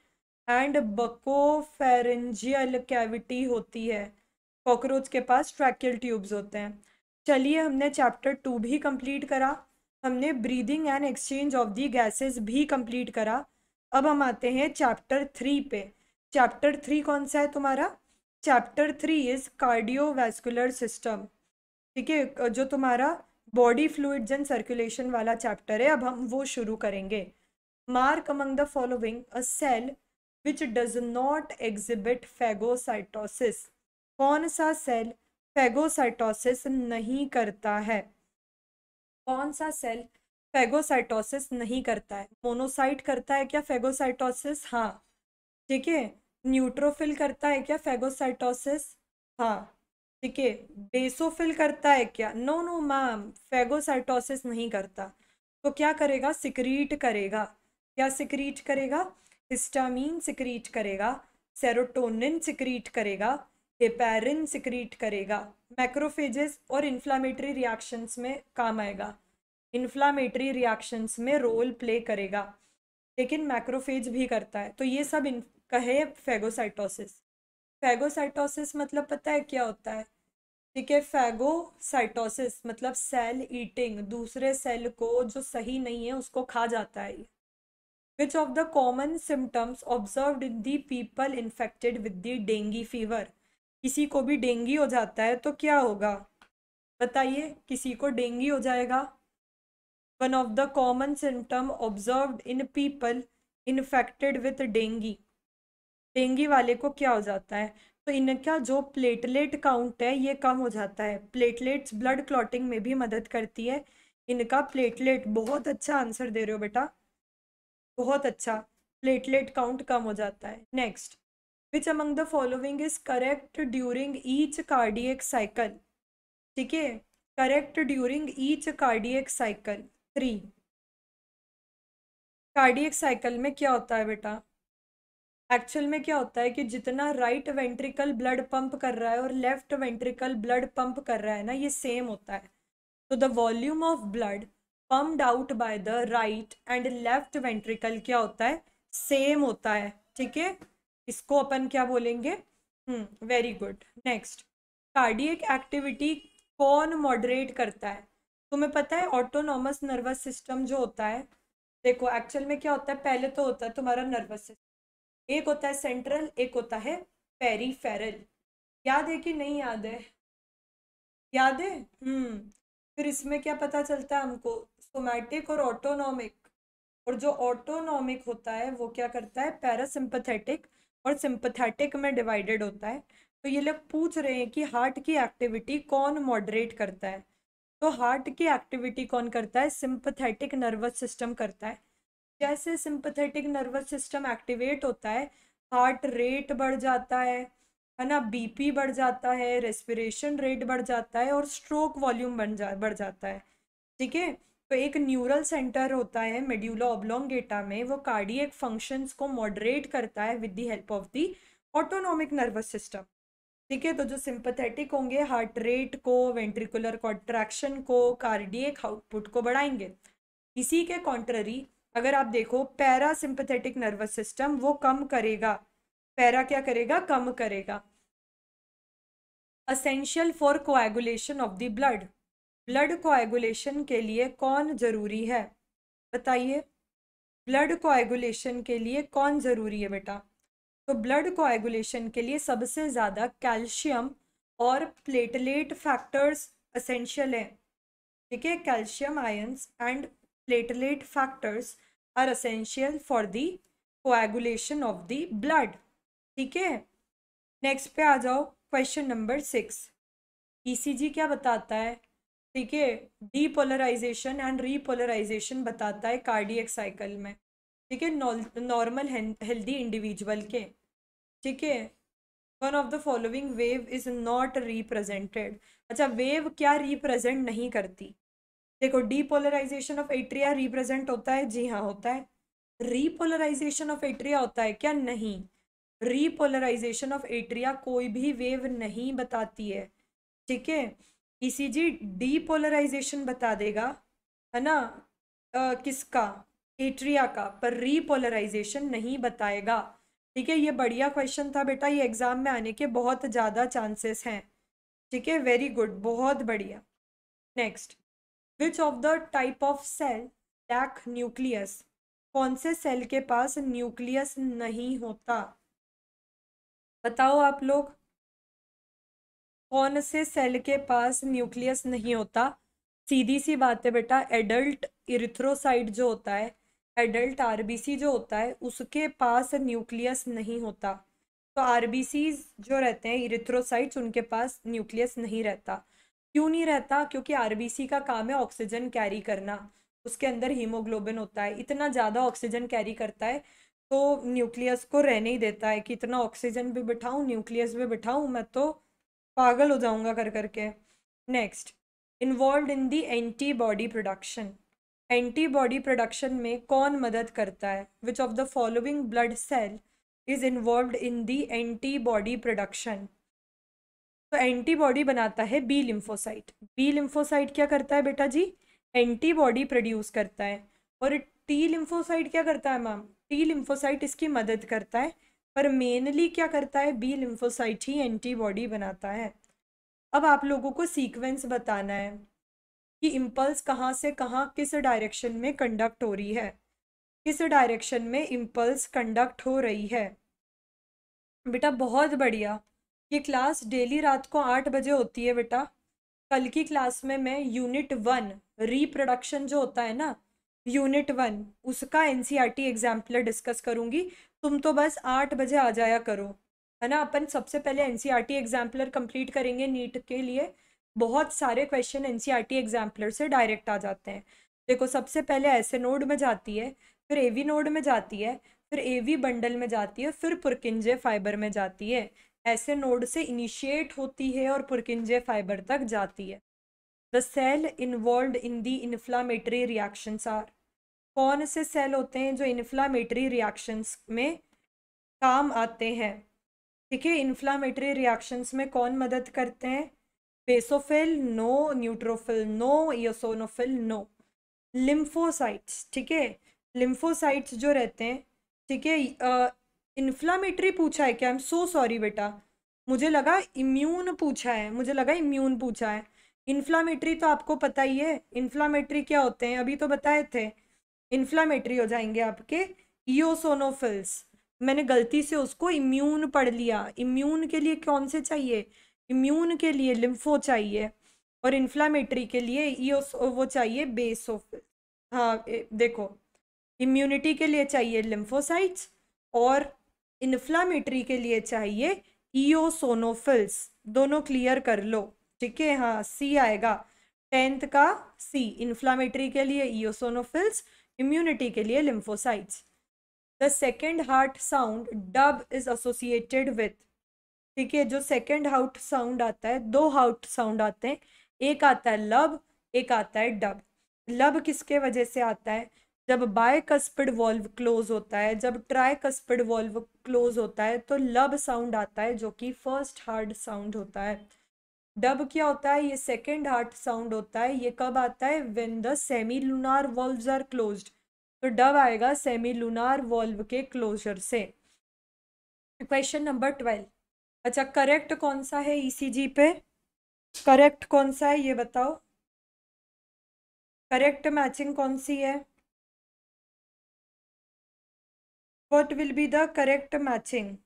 and buccopharyngeal cavity होती है कॉकरोच के पास ट्रैकल ट्यूब्स होते हैं चलिए हमने चैप्टर टू भी कंप्लीट करा हमने breathing and exchange of the gases भी कंप्लीट करा अब हम आते हैं चैप्टर थ्री पे चैप्टर थ्री कौन सा है तुम्हारा chapter three is cardiovascular system ठीक है जो तुम्हारा बॉडी फ्लूड्स एंड सर्कुलेशन वाला चैप्टर है अब हम वो शुरू करेंगे mark among the following a cell which does not exhibit phagocytosis कौन सा सेल फैगोसाइटोसिस नहीं करता है कौन सा सेल फेगोसाइटोसिस नहीं करता है मोनोसाइट करता है क्या फेगोसाइटोसिस हाँ ठीक है न्यूट्रोफिल करता है क्या फेगोसाइटोसिस हाँ ठीक है बेसोफिल करता है क्या नो नो मैम फेगोसाइटोसिस नहीं करता तो क्या करेगा सिक्रीट करेगा क्या सिक्रीट करेगा हिस्टामिन सिक्रीट करेगा सेरोटोनिन सिक्रीट करेगा हेपेरिन सिक्रीट करेगा मैक्रोफेजेस और इन्फ्लामेटरी रिएक्शंस में काम आएगा इन्फ्लामेटरी रिएक्शंस में रोल प्ले करेगा लेकिन मैक्रोफेज भी करता है तो ये सब कहे फेगोसाइटोसिस फैगोसाइटोसिस मतलब पता है क्या होता है ठीक है फैगोसाइटोसिस मतलब सेल ईटिंग दूसरे सेल को जो सही नहीं है उसको खा जाता है which of the common symptoms observe in the people infected with the dengue fever किसी को भी डेंगी हो जाता है तो क्या होगा बताइए किसी को डेंगी हो जाएगा one of the common symptom observe in people infected with dengue dengue वाले को क्या हो जाता है तो इनका जो प्लेटलेट काउंट है ये कम हो जाता है प्लेटलेट्स ब्लड क्लॉटिंग में भी मदद करती है इनका प्लेटलेट बहुत अच्छा आंसर दे रहे हो बेटा बहुत अच्छा प्लेटलेट काउंट कम हो जाता है next which among the following is correct during each cardiac cycle ठीक है correct during each cardiac cycle three cardiac cycle में क्या होता है बेटा एक्चुअल में क्या होता है कि जितना राइट वेंट्रिकल ब्लड पंप कर रहा है और लेफ्ट वेंट्रिकल ब्लड पंप कर रहा है ना ये सेम होता है तो the volume of blood pumped out by the right and left ventricle क्या होता है सेम होता है ठीक है इसको अपन क्या बोलेंगे very good next cardiac activity कौन मॉडरेट करता है तुम्हें पता है ऑटोनॉमस नर्वस सिस्टम जो होता है देखो एक्चुअल में क्या होता है पहले तो होता है तुम्हारा नर्वस सिस्टम एक होता है सेंट्रल एक होता है पेरीफेरल याद है कि नहीं याद है याद है हम्म फिर इसमें क्या पता चलता है हमको सोमैटिक और ऑटोनॉमिक और जो ऑटोनॉमिक होता है वो क्या करता है पैरासिम्पथेटिक और सिंपथेटिक में डिवाइडेड होता है तो ये लोग पूछ रहे हैं कि हार्ट की एक्टिविटी कौन मॉडरेट करता है तो हार्ट की एक्टिविटी कौन करता है सिंपथेटिक नर्वस सिस्टम करता है जैसे सिंपथेटिक नर्वस सिस्टम एक्टिवेट होता है हार्ट रेट बढ़ जाता है है ना बीपी बढ़ जाता है रेस्पिरेशन रेट बढ़ जाता है और स्ट्रोक वॉल्यूम बन जा बढ़ जाता है ठीक है तो एक न्यूरल सेंटर होता है मेड्यूला ओब्लोंगेटा में वो कार्डियक फंक्शंस को मॉडरेट करता है with the help of the autonomic nervous system ठीक है तो जो सिंपथेटिक होंगे हार्ट रेट को वेंट्रिकुलर कॉन्ट्रैक्शन को कार्डियक आउटपुट को बढ़ाएंगे इसी के कॉन्ट्ररी अगर आप देखो पैरा सिंपथेटिक नर्वस सिस्टम वो कम करेगा पैरा क्या करेगा कम करेगा essential for coagulation of the blood blood coagulation के लिए कौन ज़रूरी है बताइए ब्लड कोएगुलेशन के लिए कौन ज़रूरी है बेटा तो ब्लड कोएगुलेशन के लिए सबसे ज़्यादा कैल्शियम और प्लेटलेट फैक्टर्स असेंशियल हैं ठीक है calcium ions and platelet factors are essential for the coagulation of the blood ठीक है नेक्स्ट पे आ जाओ क्वेश्चन नंबर सिक्स ईसीजी क्या बताता है ठीक है डीपोलराइजेशन एंड रीपोलराइजेशन बताता है कार्डियक साइकिल में ठीक है नॉर्मल हेल्दी इंडिविजुअल के ठीक है one of the following wave is not represented अच्छा वेव क्या रिप्रेजेंट नहीं करती देखो डीपोलराइजेशन ऑफ एट्रिया रिप्रेजेंट होता है जी हाँ होता है रीपोलराइजेशन ऑफ एट्रिया होता है क्या नहीं रीपोलराइजेशन ऑफ एट्रिया कोई भी वेव नहीं बताती है ठीक है ईसीजी e डीपोलराइजेशन बता देगा है ना आ, किसका एट्रिया का पर रीपोलराइजेशन नहीं बताएगा ठीक है ये बढ़िया क्वेश्चन था बेटा ये एग्ज़ाम में आने के बहुत ज़्यादा चांसेस हैं ठीक है वेरी गुड बहुत बढ़िया next which of the type of cell lack nucleus कौन से सेल के पास न्यूक्लियस नहीं होता बताओ आप लोग कौन से सेल के पास न्यूक्लियस नहीं होता सीधी सी बात है बेटा एडल्ट इरिथ्रोसाइट जो होता है एडल्ट आरबीसी जो होता है उसके पास न्यूक्लियस नहीं होता तो आरबीसी जो रहते हैं इरिथ्रोसाइट्स उनके पास न्यूक्लियस नहीं रहता क्यों नहीं रहता क्योंकि आरबीसी का काम है ऑक्सीजन कैरी करना उसके अंदर हीमोग्लोबिन होता है इतना ज़्यादा ऑक्सीजन कैरी करता है तो न्यूक्लियस को रहने ही देता है कि इतना ऑक्सीजन भी बिठाऊँ न्यूक्लियस भी बिठाऊँ मैं तो पागल हो जाऊंगा कर करके next involve in the antibody production antibody production में कौन मदद करता है which of the following blood cell is involve in the antibody production तो एंटीबॉडी बनाता है बी लिम्फोसाइट बी लिम्फोसाइट क्या करता है बेटा जी एंटीबॉडी प्रोड्यूस करता है और टी लिम्फोसाइट क्या करता है मैम टी लिम्फोसाइट इसकी मदद करता है पर मेनली क्या करता है बी लिम्फोसाइट ही एंटीबॉडी बनाता है अब आप लोगों को सीक्वेंस बताना है कि इम्पल्स कहाँ से कहाँ किस डायरेक्शन में कंडक्ट हो रही है किस डायरेक्शन में इम्पल्स कंडक्ट हो रही है बेटा बहुत बढ़िया ये क्लास डेली रात को आठ बजे होती है बेटा कल की क्लास में मैं यूनिट वन रिप्रोडक्शन जो होता है ना यूनिट वन उसका एनसीईआरटी एग्जाम्पल डिस्कस करूंगी तुम तो बस आठ बजे आ जाया करो है ना अपन सबसे पहले N C R T exemplar complete करेंगे नीट के लिए बहुत सारे question N C R T exemplar से डायरेक्ट आ जाते हैं देखो सबसे पहले ऐसे नोड में जाती है फिर ए वी नोड में जाती है फिर ए वी बंडल में जाती है फिर पुरकिंजे फाइबर में जाती है ऐसे नोड से इनिशिएट होती है और पुरकिंजे फाइबर तक जाती है the cell involve in the inflammatory reactions are कौन से सेल होते हैं जो इन्फ्लामेटरी रिएक्शंस में काम आते हैं ठीक है इन्फ्लामेटरी रिएक्शंस में कौन मदद करते हैं basophil no neutrophil no eosinophil no lymphocytes ठीक है लिम्फोसाइट्स जो रहते हैं ठीक है इन्फ्लामेटरी पूछा है क्या आई एम सो सॉरी बेटा मुझे लगा इम्यून पूछा है मुझे लगा इम्यून पूछा है इन्फ्लामेटरी तो आपको पता ही है इन्फ्लामेटरी क्या होते हैं अभी तो बताए थे इन्फ्लामेटरी हो जाएंगे आपके ईओसोनोफिल्स मैंने गलती से उसको इम्यून पढ़ लिया इम्यून के लिए कौन से चाहिए इम्यून के लिए लिम्फो चाहिए और इन्फ्लामेटरी के लिए ईओस वो चाहिए बेसोफिल हाँ देखो इम्यूनिटी के लिए चाहिए लिम्फोसाइट्स और इन्फ्लामेटरी के लिए चाहिए ईओसोनोफिल्स दोनों क्लियर कर लो ठीक है हाँ सी आएगा टेंथ का सी इन्फ्लामेटरी के लिए ईओसोनोफिल्स इम्यूनिटी के लिए lymphocytes the second heart sound dub is associated with ठीक है जो सेकेंड हाउट साउंड आता है दो हाउट साउंड आते हैं एक आता है लब एक आता है डब लब किसके वजह से आता है जब बाय कस्पिड वॉल्व क्लोज होता है जब ट्राई कस्पिड वॉल्व क्लोज होता है तो लब साउंड आता है जो कि फर्स्ट हार्ड साउंड होता है डब क्या होता है ये सेकेंड हार्ट साउंड होता है ये कब आता है when the semi lunar valve are close तो डब आएगा सेमी लूनार वॉल्व के क्लोजर से क्वेश्चन नंबर ट्वेल्व अच्छा करेक्ट कौन सा है ईसीजी e पे करेक्ट कौन सा है ये बताओ करेक्ट मैचिंग कौन सी है what will be the correct matching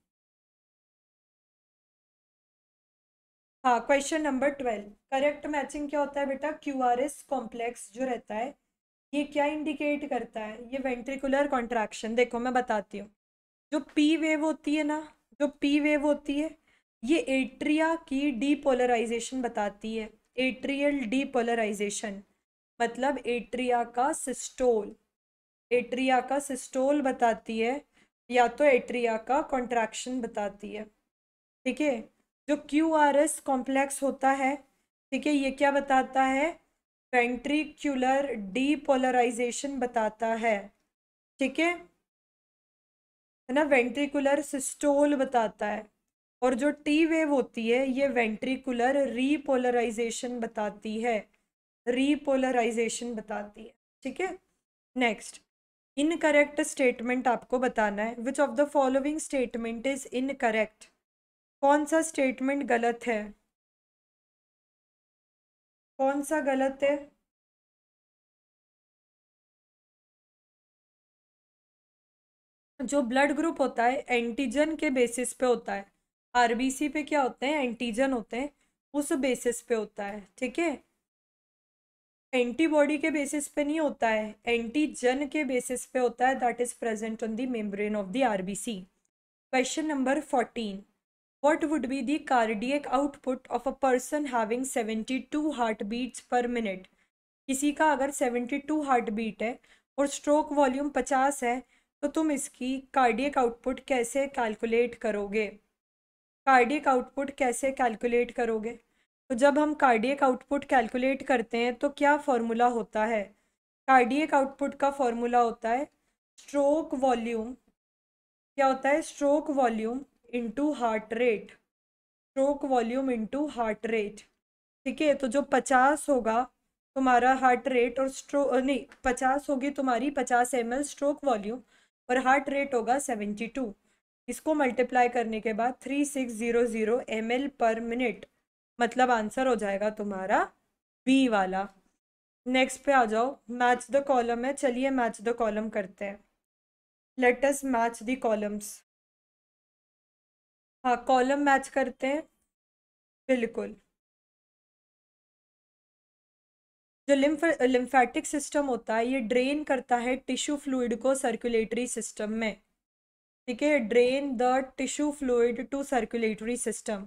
हाँ question number twelve correct matching क्या होता है बेटा क्यू आर एस कॉम्प्लेक्स जो रहता है ये क्या इंडिकेट करता है ये वेंट्रिकुलर कॉन्ट्रैक्शन देखो मैं बताती हूँ जो पी वेव होती है ना जो पी वेव होती है ये एट्रिया की डीपोलराइजेशन बताती है एट्रियल डीपोलराइजेशन मतलब एट्रिया का सिस्टोल एट्रिया का सिस्टोल बताती है या तो एट्रिया का कॉन्ट्रैक्शन बताती है ठीक है जो क्यू आर एस कॉम्प्लेक्स होता है ठीक है ये क्या बताता है वेंट्रिक्यूलर डीपोलराइजेशन बताता है ठीक है है ना वेंट्रिकुलर सिस्टोल बताता है और जो टी वेव होती है ये वेंट्रिकुलर रीपोलराइजेशन बताती है रीपोलराइजेशन बताती है ठीक है नेक्स्ट इनकरेक्ट स्टेटमेंट आपको बताना है which of the following statement is incorrect कौन सा स्टेटमेंट गलत है कौन सा गलत है जो ब्लड ग्रुप होता है एंटीजन के बेसिस पे होता है आरबीसी पे क्या होते हैं एंटीजन होते हैं उस बेसिस पे होता है ठीक है एंटीबॉडी के बेसिस पे नहीं होता है एंटीजन के बेसिस पे होता है that is present on the membrane of the RBC question number fourteen What would be the cardiac output of a person having 72 heartbeats per minute? किसी का अगर 72 हार्टबीट है और स्ट्रोक वॉल्यूम 50 है तो तुम इसकी कार्डियक आउटपुट कैसे कैलकुलेट करोगे कार्डियक आउटपुट कैसे कैलकुलेट करोगे तो जब हम कार्डियक आउटपुट कैलकुलेट करते हैं तो क्या फॉर्मूला होता है कार्डियक आउटपुट का फॉर्मूला होता है स्ट्रोक वॉल्यूम क्या होता है stroke volume into heart rate stroke volume into heart rate ठीक है तो जो पचास होगा तुम्हारा हार्ट रेट और स्ट्रो नहीं पचास होगी तुम्हारी पचास एम एल स्ट्रोक वॉल्यूम और हार्ट रेट होगा सेवेंटी टू इसको मल्टीप्लाई करने के बाद three six zero zero M L per minute मतलब आंसर हो जाएगा तुम्हारा बी वाला नेक्स्ट पे आ जाओ मैच द कॉलम है चलिए मैच द कॉलम करते हैं लेटस मैच द कॉलम्स हाँ कॉलम मैच करते हैं बिल्कुल जो लिम्फ लिम्फेटिक सिस्टम होता है ये ड्रेन करता है टिश्यू फ्लूइड को सर्कुलेटरी सिस्टम में ठीक है drain the tissue fluid to circulatory system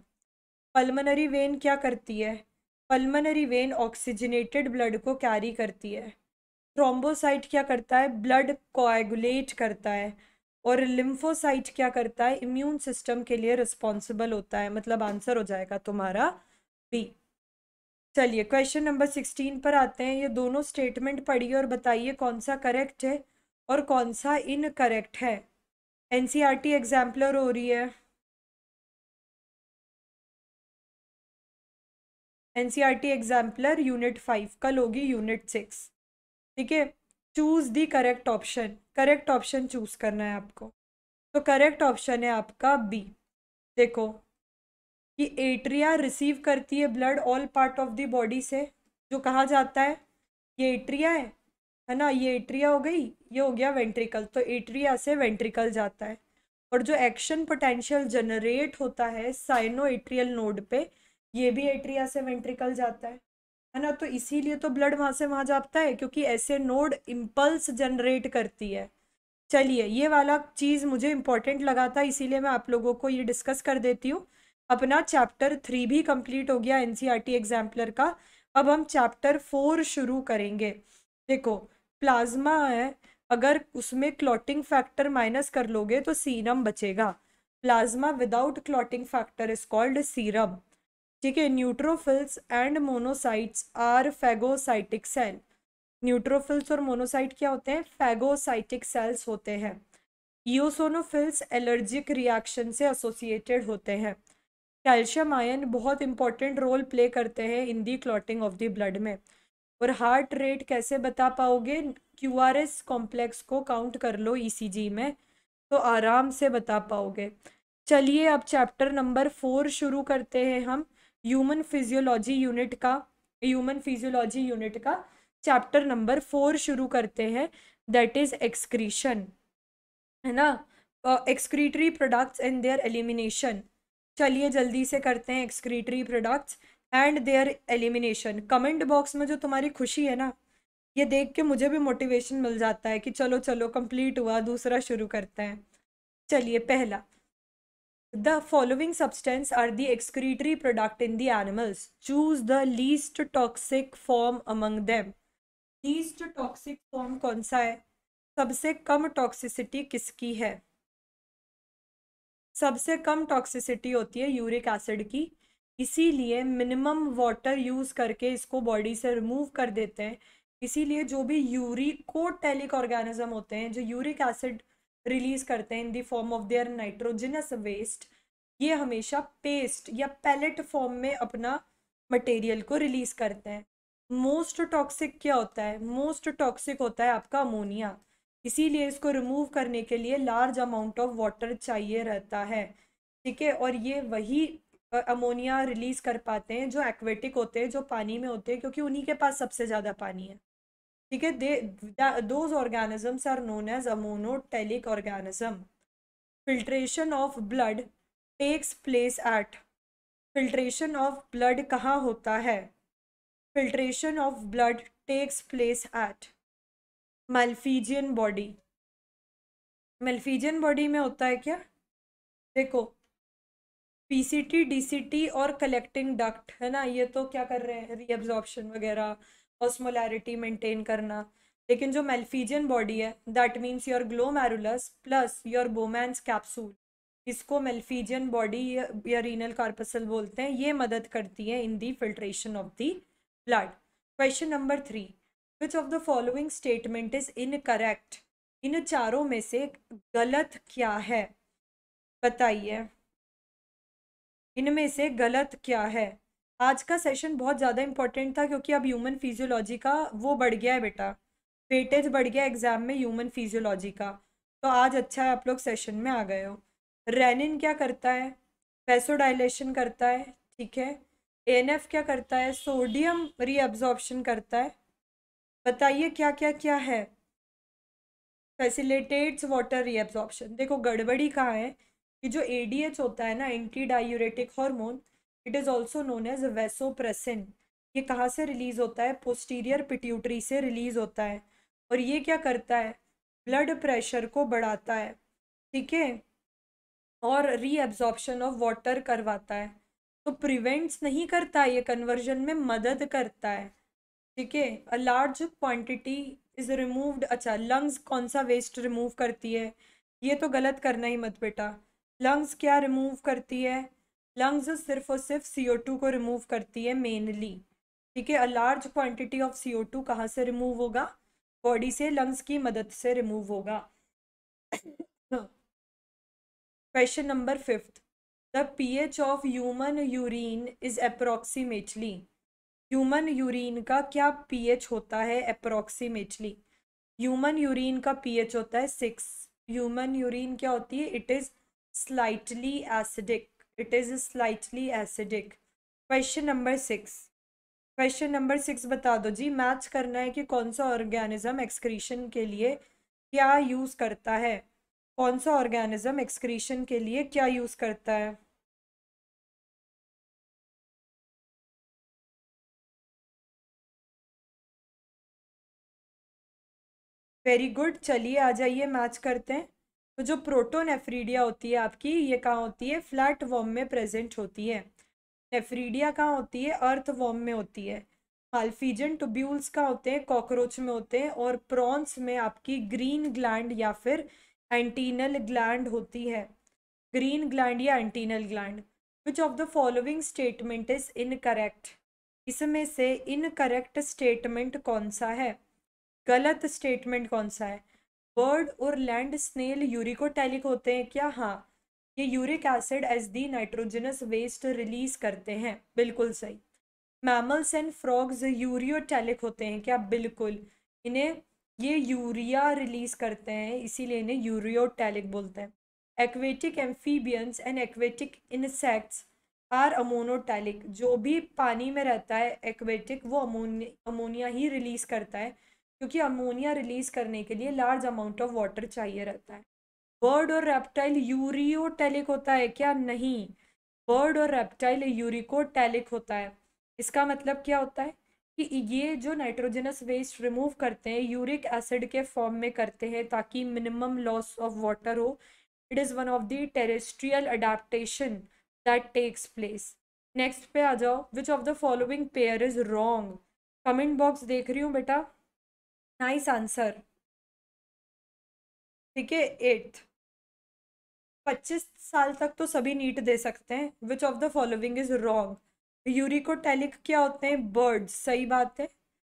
pulmonary vein क्या करती है पल्मोनरी वेन ऑक्सीजनेटेड ब्लड को कैरी करती है थ्रोम्बोसाइट क्या करता है ब्लड कोएगुलेट करता है और लिम्फोसाइट क्या करता है इम्यून सिस्टम के लिए रिस्पॉन्सिबल होता है मतलब आंसर हो जाएगा तुम्हारा बी चलिए क्वेश्चन नंबर सिक्सटीन पर आते हैं ये दोनों स्टेटमेंट पढ़िए और बताइए कौन सा करेक्ट है और कौन सा इनकरेक्ट है N C R T exemplar हो रही है टी एग्जाम्पलर यूनिट फाइव कल होगी यूनिट सिक्स ठीक है choose the correct option correct option choose करना है आपको तो करेक्ट ऑप्शन है आपका बी देखो कि एट्रिया रिसीव करती है blood all part of the body से जो कहा जाता है ये एट्रिया है है ना ये एट्रिया हो गई ये हो गया वेंट्रिकल तो एट्रिया से वेंट्रिकल जाता है और जो एक्शन पोटेंशियल जनरेट होता है साइनो एट्रियल नोड पे ये भी एट्रिया से वेंट्रिकल जाता है है ना तो इसीलिए तो ब्लड वहाँ से वहाँ जाता है क्योंकि ऐसे नोड इम्पल्स जनरेट करती है चलिए ये वाला चीज़ मुझे इम्पॉर्टेंट लगा था इसीलिए मैं आप लोगों को ये डिस्कस कर देती हूँ अपना चैप्टर थ्री भी कंप्लीट हो गया एनसीईआरटी एग्जाम्पलर e का अब हम चैप्टर फोर शुरू करेंगे देखो प्लाज्मा है अगर उसमें क्लॉटिंग फैक्टर माइनस कर लोगे तो सीरम बचेगा plasma without clotting factor is called serum ठीक है neutrophils and monocytes are phagocytic cell neutrophils और मोनोसाइट क्या होते हैं फैगोसाइटिक सेल्स होते हैं ईओसोनोफिल्स एलर्जिक रिएक्शन से एसोसिएटेड होते हैं कैल्शियम आयन बहुत इंपॉर्टेंट रोल प्ले करते हैं in the clotting of the blood में और हार्ट रेट कैसे बता पाओगे क्यू आर एस कॉम्प्लेक्स को काउंट कर लो ई सी जी में तो आराम से बता पाओगे चलिए अब चैप्टर नंबर फोर शुरू करते हैं हम ह्यूमन फिजियोलॉजी यूनिट का ह्यूमन फिजियोलॉजी यूनिट का चैप्टर नंबर फोर शुरू करते हैं दैट इज़ एक्सक्रीशन है ना excretory products and their elimination चलिए जल्दी से करते हैं excretory products and their elimination comment box में जो तुम्हारी खुशी है ना ये देख के मुझे भी मोटिवेशन मिल जाता है कि चलो चलो कंप्लीट हुआ दूसरा शुरू करते हैं चलिए पहला the following substance are the excretory product in the animals choose the least toxic form among them. Least toxic form कौन सा है सबसे कम टॉक्सिसिटी किसकी है सबसे कम टॉक्सिसिटी होती है यूरिक एसिड की इसीलिए मिनिमम वाटर यूज़ करके इसको बॉडी से रिमूव कर देते हैं इसीलिए जो भी यूरिकोटेलिक ऑर्गेनिज्म होते हैं जो यूरिक एसिड रिलीज करते हैं in the form of their nitrogenous waste ये हमेशा पेस्ट या पैलेट फॉर्म में अपना मटेरियल को रिलीज करते हैं मोस्ट टॉक्सिक क्या होता है मोस्ट टॉक्सिक होता है आपका अमोनिया इसीलिए इसको रिमूव करने के लिए लार्ज अमाउंट ऑफ वाटर चाहिए रहता है ठीक है और ये वही अमोनिया रिलीज कर पाते हैं जो एक्वेटिक होते हैं जो पानी में होते हैं क्योंकि उन्हीं के पास सबसे ज़्यादा पानी है ठीक है they those organisms are known as ammonotelic organism filtration of blood takes place at filtration of blood कहाँ होता है filtration of blood takes place at Malpighian body Malpighian body में होता है क्या देखो पीसीटी डीसीटी और कलेक्टिंग डक्ट है ना ये तो क्या कर रहे हैं रीअब्जॉर्बशन वगैरह ऑस्मोलैरिटी मेंटेन करना लेकिन जो मेल्फीजियन बॉडी है that means your glomerulus plus your Bowman's capsule इसको मेल्फीजियन बॉडी या रीनल कार्पसल बोलते हैं ये मदद करती है in the filtration of the blood question number three which of the following statement is incorrect इन चारों में से गलत क्या है बताइए इनमें से गलत क्या है आज का सेशन बहुत ज़्यादा इंपॉर्टेंट था क्योंकि अब ह्यूमन फिजियोलॉजी का वो बढ़ गया है बेटा वेटेज बढ़ गया एग्जाम में ह्यूमन फिजियोलॉजी का तो आज अच्छा है आप लोग सेशन में आ गए हो रेनिन क्या करता है पैसोडाइलेशन करता है ठीक है एफ क्या करता है सोडियम रीअब्जॉर्बशन करता है बताइए क्या क्या क्या है फैसिलिटेट्स वाटर रीअब्जॉर्बशन देखो गड़बड़ी कहाँ है कि जो एच होता है ना anti diuretic hormone it is also known as vasopressin ये कहाँ से रिलीज होता है पोस्टीरियर पिट्यूटरी से रिलीज होता है और ये क्या करता है ब्लड प्रेशर को बढ़ाता है ठीक है और रीएब्जॉर्प्शन ऑफ वाटर करवाता है तो प्रिवेंट्स नहीं करता ये कन्वर्जन में मदद करता है ठीक है a large quantity is removed अच्छा लंग्स कौन सा वेस्ट रिमूव करती है ये तो गलत करना ही मत बेटा लंग्स क्या रिमूव करती है लंग्स सिर्फ और सिर्फ CO2 को रिमूव करती है मेनली ठीक है a large quantity of CO2 कहाँ से रिमूव होगा बॉडी से लंग्स की मदद से रिमूव होगा question number fifth the P H of human urine is approximately human urine का क्या पी एच होता है अप्रोक्सीमेटली ह्यूमन यूरिन का पी एच होता है सिक्स ह्यूमन यूरिन क्या होती है it is slightly acidic it is slightly acidic question number six question number six बता दो जी मैच करना है कि कौन सा ऑर्गेनिज्म एक्सक्रीशन के लिए क्या यूज़ करता है कौन सा ऑर्गेनिज्म एक्सक्रीशन के लिए क्या यूज़ करता है वेरी गुड चलिए आ जाइए मैच करते हैं तो जो प्रोटोनेफ्रीडिया होती है आपकी ये कहाँ होती है फ्लैट वॉर्म में प्रेजेंट होती है नेफ्रीडिया कहाँ होती है अर्थ वॉर्म में होती है मालफीजन टूब्यूल्स का होते हैं कॉकरोच में होते हैं और प्रॉन्स में आपकी ग्रीन ग्लैंड या फिर एंटीनल ग्लैंड होती है ग्रीन ग्लैंड या antennal gland which of the following statement is incorrect इसमें से इनकरेक्ट स्टेटमेंट कौन सा है गलत स्टेटमेंट कौन सा है बर्ड और लैंड स्नेल यूरिकोटैलिक होते हैं क्या हाँ ये uric acid as the nitrogenous waste release करते हैं बिल्कुल सही मैमल्स एंड फ्रॉग्स यूरियोटैलिक होते हैं क्या बिल्कुल इन्हें ये यूरिया रिलीज करते हैं इसीलिए इन्हें यूरियोटैलिक बोलते हैं aquatic amphibians and aquatic insects are ammonotelic जो भी पानी में रहता है एक्वेटिक वो अमोनिया अमोनिया ही रिलीज करता है क्योंकि अमोनिया रिलीज करने के लिए लार्ज अमाउंट ऑफ वाटर चाहिए रहता है बर्ड और रेप्टाइल यूरियोटेलिक होता है क्या नहीं बर्ड और रेप्टाइल यूरिकोटेलिक होता है इसका मतलब क्या होता है कि ये जो नाइट्रोजनस वेस्ट रिमूव करते हैं यूरिक एसिड के फॉर्म में करते हैं ताकि मिनिमम लॉस ऑफ वाटर हो it is one of the terrestrial adaptation that takes place next पे आ जाओ which of the following pair is wrong comment box देख रही हूँ बेटा नाइस आंसर ठीक है एट्थ पच्चीस साल तक तो सभी नीट दे सकते हैं which of the following is wrong uricotelic क्या होते हैं बर्ड्स सही बात है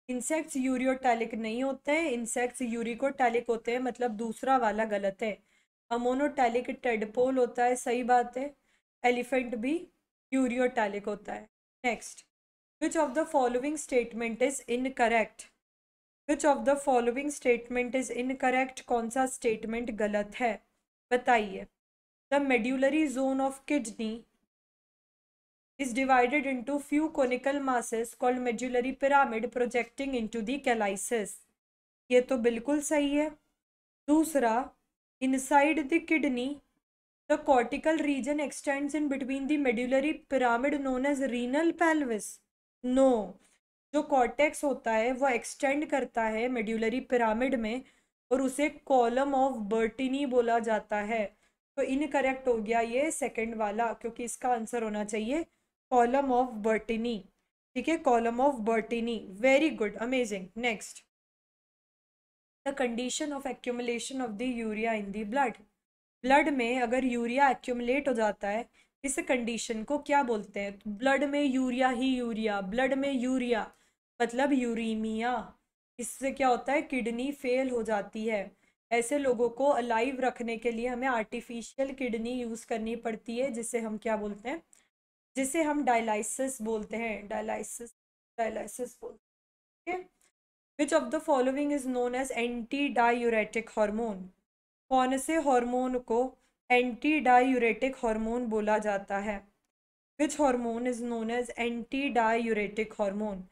इंसेक्ट्स यूरियोटैलिक नहीं होते हैं इंसेक्ट्स यूरिकोटेलिक होते हैं मतलब दूसरा वाला गलत है अमोनोटैलिक टेडपोल होता है सही बात है एलिफेंट भी यूरियोटैलिक होता है next which of the following statement is incorrect which of the following statement is incorrect कौन सा स्टेटमेंट गलत है बताइए the medullary zone of kidney is divided into few conical masses called medullary pyramid projecting into the calyces ये तो बिल्कुल सही है दूसरा inside the kidney the cortical region extends in between the medullary pyramid known as renal pelvis no जो cortex होता है वो एक्सटेंड करता है मेड्यूलरी पिरामिड में और उसे कॉलम ऑफ बर्टिनी बोला जाता है तो इनकरेक्ट हो गया ये सेकंड वाला क्योंकि इसका आंसर होना चाहिए कॉलम ऑफ बर्टिनी ठीक है column of Bertini very good amazing next the condition of accumulation of the urea in the blood blood में अगर यूरिया एक्यूमुलेट हो जाता है इस कंडीशन को क्या बोलते हैं ब्लड में यूरिया ही यूरिया ब्लड में यूरिया मतलब यूरीमिया इससे क्या होता है किडनी फेल हो जाती है ऐसे लोगों को अलाइव रखने के लिए हमें आर्टिफिशियल किडनी यूज़ करनी पड़ती है जिसे हम क्या बोलते हैं जिसे हम डायलाइसिस बोलते हैं डायलाइसिस डायलाइसिस बोलते हैं which of the following is known as anti diuretic hormone कौन से हॉर्मोन को एंटी डायूरेटिक हॉर्मोन बोला जाता है which hormone is known as anti diuretic hormone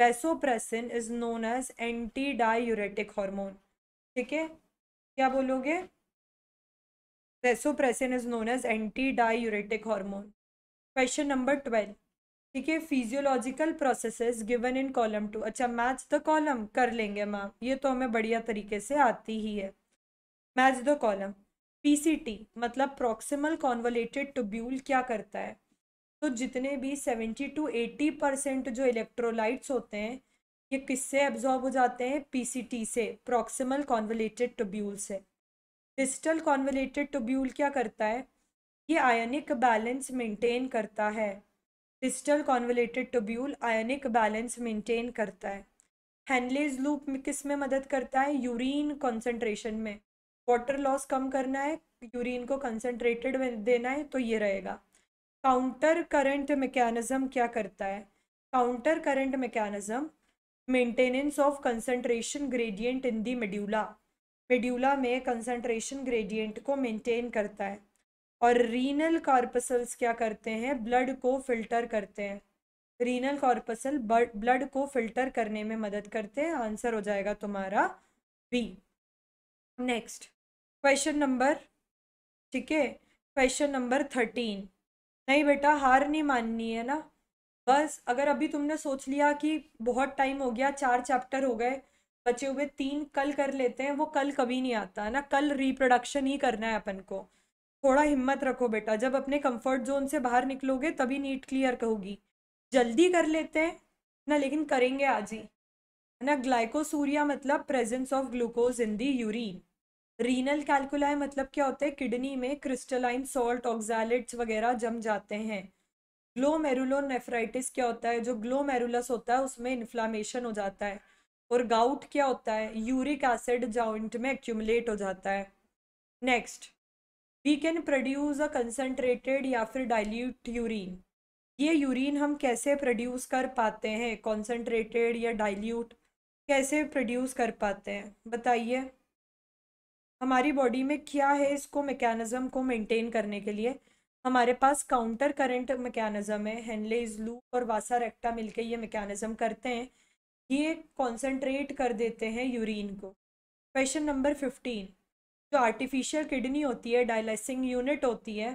vasopressin is known as anti diuretic hormone ठीक है क्या बोलोगे vasopressin is known as anti diuretic hormone question number twelve ठीक है physiological process given in column two अच्छा match the column कर लेंगे ma'am ये तो हमें बढ़िया तरीके से आती ही है मैच द कॉलम टी मतलब प्रोक्सीमल कॉन्वलेटेड ट्यूब्यूल क्या करता है तो जितने भी सेवेंटी टू एटी परसेंट जो इलेक्ट्रोलाइट्स होते हैं ये किससे एब्जॉर्ब हो जाते हैं पीसीटी से प्रॉक्सिमल कॉन्वलेटेड टब्यूल से डिजिटल कॉन्वलेटेड टब्यूल क्या करता है ये आयनिक बैलेंस मेंटेन करता है distal convoluted tubule ionic balance maintain करता है हैंडलेज लूप में किस में मदद करता है यूरिन कॉन्सेंट्रेशन में वाटर लॉस कम करना है यूरिन को कंसनट्रेटेड देना है तो ये रहेगा काउंटर करंट मैकेनिज्म क्या करता है counter current mechanism maintenance of concentration gradient in the medulla medulla में कंसंट्रेशन ग्रेडियंट को मेंटेन करता है और रीनल कॉर्पसल्स क्या करते हैं ब्लड को फिल्टर करते हैं रीनल कॉर्पसल ब्लड को फिल्टर करने में मदद करते हैं आंसर हो जाएगा तुम्हारा बी नेक्स्ट क्वेश्चन नंबर ठीक है क्वेश्चन नंबर थर्टीन नहीं बेटा हार नहीं माननी है ना बस अगर अभी तुमने सोच लिया कि बहुत टाइम हो गया चार चैप्टर हो गए बचे हुए तीन कल कर लेते हैं वो कल कभी नहीं आता है ना कल रिप्रोडक्शन ही करना है अपन को थोड़ा हिम्मत रखो बेटा जब अपने कंफर्ट जोन से बाहर निकलोगे तभी नीट क्लियर कहोगी जल्दी कर लेते हैं ना लेकिन करेंगे आज ही है ना ग्लाइकोसूरिया मतलब presence of glucose in the urine renal calculi मतलब क्या होते हैं किडनी में क्रिस्टलाइन सॉल्ट ऑक्सैलेट्स वगैरह जम जाते हैं ग्लोमेरुलोनेफ्राइटिस क्या होता है जो ग्लोमेरुलस होता है उसमें इन्फ्लामेशन हो जाता है और गाउट क्या होता है यूरिक एसिड जॉइंट में एक्यूमुलेट हो जाता है next we can produce a concentrated या फिर डाइल्यूट यूरिन ये यूरिन हम कैसे प्रोड्यूस कर पाते हैं कॉन्सनट्रेटेड या डाइल्यूट कैसे प्रोड्यूस कर पाते हैं बताइए हमारी बॉडी में क्या है इसको मैकेनिज्म को मेंटेन करने के लिए हमारे पास काउंटर करंट मैकेनिज्म है हेनलेज लूप और वासा रेक्टा मिलके ये मैकेनिज्म करते हैं ये कॉन्सेंट्रेट कर देते हैं यूरिन को क्वेश्चन नंबर फिफ्टीन जो आर्टिफिशियल किडनी होती है डायलिसिंग यूनिट होती है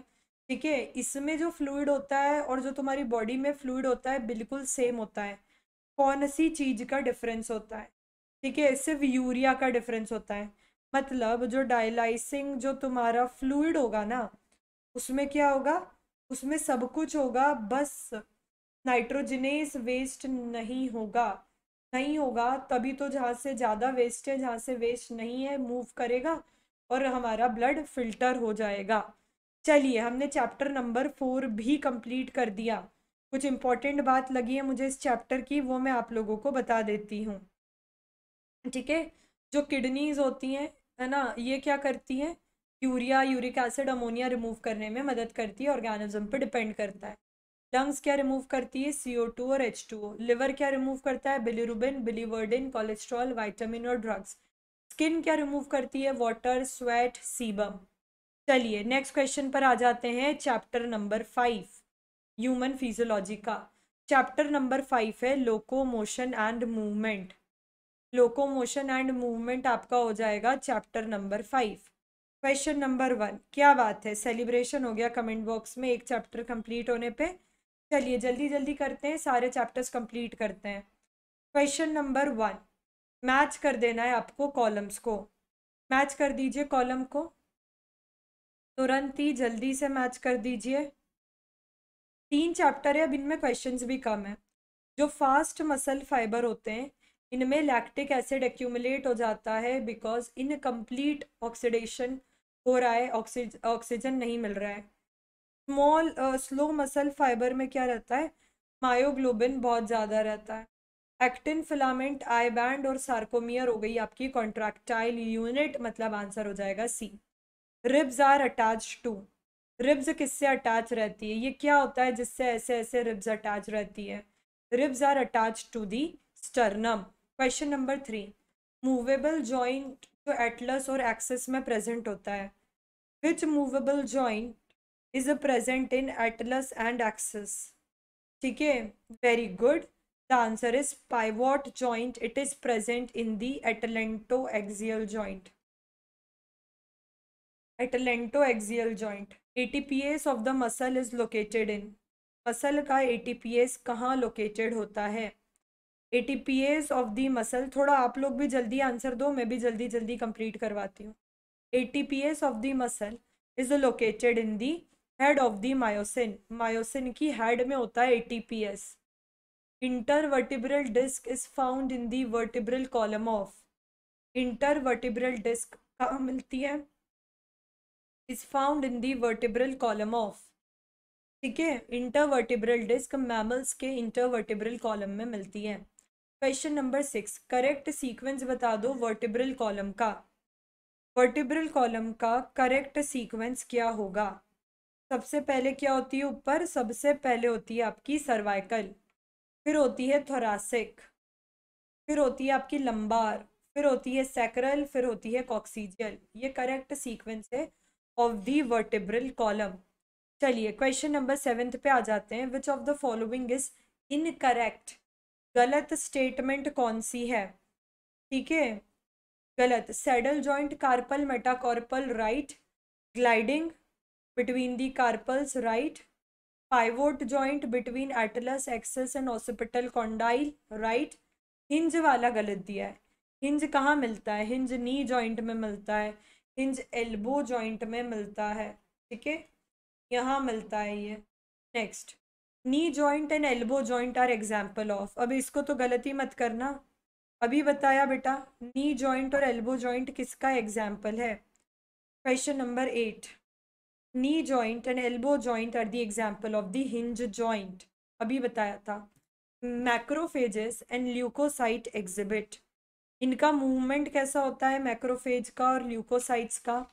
ठीक है इसमें जो फ्लूड होता है और जो तुम्हारी बॉडी में फ्लूड होता है बिल्कुल सेम होता है कौन सी चीज़ का डिफरेंस होता है ठीक है सिर्फ यूरिया का डिफरेंस होता है मतलब जो डायलाइसिंग जो तुम्हारा फ्लूड होगा ना उसमें क्या होगा उसमें सब कुछ होगा बस नाइट्रोजिनेस वेस्ट नहीं होगा नहीं होगा तभी तो जहाँ से ज़्यादा वेस्ट है जहाँ से वेस्ट नहीं है मूव करेगा और हमारा ब्लड फिल्टर हो जाएगा चलिए हमने चैप्टर नंबर फोर भी कंप्लीट कर दिया कुछ इंपॉर्टेंट बात लगी है मुझे इस चैप्टर की वो मैं आप लोगों को बता देती हूँ ठीक है जो किडनीज होती हैं है ना ये क्या करती है urea uric acid ammonia remove करने में मदद करती है ऑर्गेनिज्म पे डिपेंड करता है लंग्स क्या रिमूव करती है सी और एच लिवर क्या रिमूव करता है बिलीरुबिन बिलीवर्डिन कोलेस्ट्रॉल वाइटामिन और ड्रग्स स्किन क्या रिमूव करती है वाटर स्वेट सीबम चलिए नेक्स्ट क्वेश्चन पर आ जाते हैं chapter number five human physiology का चैप्टर नंबर फाइव है locomotion and movement locomotion and movement आपका हो जाएगा chapter number five question number one क्या बात है सेलिब्रेशन हो गया कमेंट बॉक्स में एक चैप्टर कंप्लीट होने पे चलिए जल्दी जल्दी करते हैं सारे चैप्टर्स कंप्लीट करते हैं क्वेश्चन नंबर वन मैच कर देना है आपको कॉलम्स को मैच कर दीजिए कॉलम को तुरंत ही जल्दी से मैच कर दीजिए तीन चैप्टर है अब इनमें क्वेश्चंस भी कम है जो फास्ट मसल फाइबर होते हैं इनमें लैक्टिक एसिड एक्यूमुलेट हो जाता है बिकॉज इनकम्प्लीट ऑक्सीडेशन हो रहा है ऑक्सीजन नहीं मिल रहा है स्मॉल स्लो मसल फाइबर में क्या रहता है मायोग्लोबिन बहुत ज़्यादा रहता है एक्टिन फिलामेंट आई बैंड और सार्कोमियर हो गई आपकी कॉन्ट्रैक्टाइल यूनिट मतलब आंसर हो जाएगा C ribs are attach to ribs किससे अटैच रहती है ये क्या होता है जिससे ऐसे ऐसे रिब्स अटैच रहती है ribs are attach to the sternum question number three movable joint जो एटलस और एक्सेस में प्रेजेंट होता है which movable joint is present in atlas and axis ठीक है very good the answer is pivot joint it is present in the atlanto axial joint atlanto axial joint S of the muscle is located in muscle का ATPase कहाँ located होता है S of the muscle थोड़ा आप लोग भी जल्दी answer दो मैं भी जल्दी जल्दी कंप्लीट करवाती हूँ S of the muscle is located in the head of the myosin myosin की हेड में होता है ATPase intervertebral disc is found in the vertebral column of intervertebral disc कहाँ मिलती है is found in the vertebral column of ठीक है intervertebral disc mammals के इंटरवर्टिब्रल कॉलम में मिलती है question number six correct sequence बता दो वर्टिब्रल कॉलम का वर्टिब्रल कॉलम का करेक्ट सीक्वेंस क्या होगा सबसे पहले क्या होती है ऊपर सबसे पहले होती है आपकी सर्वाइकल फिर होती है थोरासिक फिर होती है आपकी लंबार फिर होती है सैक्रल फिर होती है कॉक्सीजियल ये करेक्ट सीक्वेंस है ऑफ दी वर्टिब्रल कॉलम चलिए क्वेश्चन नंबर सेवेंथ पे आ जाते हैं which of the following is incorrect गलत स्टेटमेंट कौन सी है ठीक है गलत saddle joint carpal metacarpal right gliding between the carpals right pivot joint between atlas axis and occipital condyle right hinge वाला गलत दिया है हिंज कहाँ मिलता है हिंज नी जॉइंट में मिलता है हिंज एल्बो जॉइंट में मिलता है ठीक है यहाँ मिलता है ये next knee joint and elbow joint are example of अब इसको तो गलती मत करना अभी बताया बेटा नी जॉइंट और एल्बो जॉइंट किसका एग्जाम्पल है question number eight knee joint and elbow joint are the example of the hinge joint अभी बताया था मैक्रोफेजेस एंड ल्यूकोसाइट एग्जिबिट इनका मूवमेंट कैसा होता है मैक्रोफेज का और ल्यूकोसाइट्स का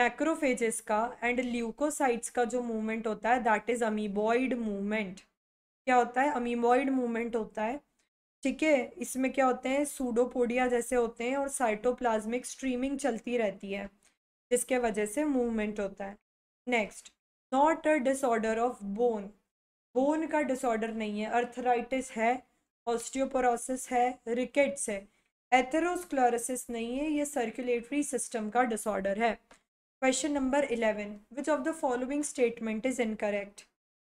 मैक्रोफेजेस का एंड ल्यूकोसाइट्स का जो मूवमेंट होता है दैट इज अमीबॉइड मूवमेंट क्या होता है अमीबॉइड मूवमेंट होता है ठीक है इसमें क्या होते हैं सूडोपोडिया जैसे होते हैं और साइटोप्लाज्मिक स्ट्रीमिंग चलती रहती है जिसके वजह से मूवमेंट होता है next not a disorder of bone bone का डिसऑर्डर नहीं है अर्थराइटिस है ऑस्टियोपोरोसिस है रिकेट्स है एथेरोस्क्लोरोसिस नहीं है ये सर्कुलेटरी सिस्टम का डिसऑर्डर है question number eleven which of the following statement is incorrect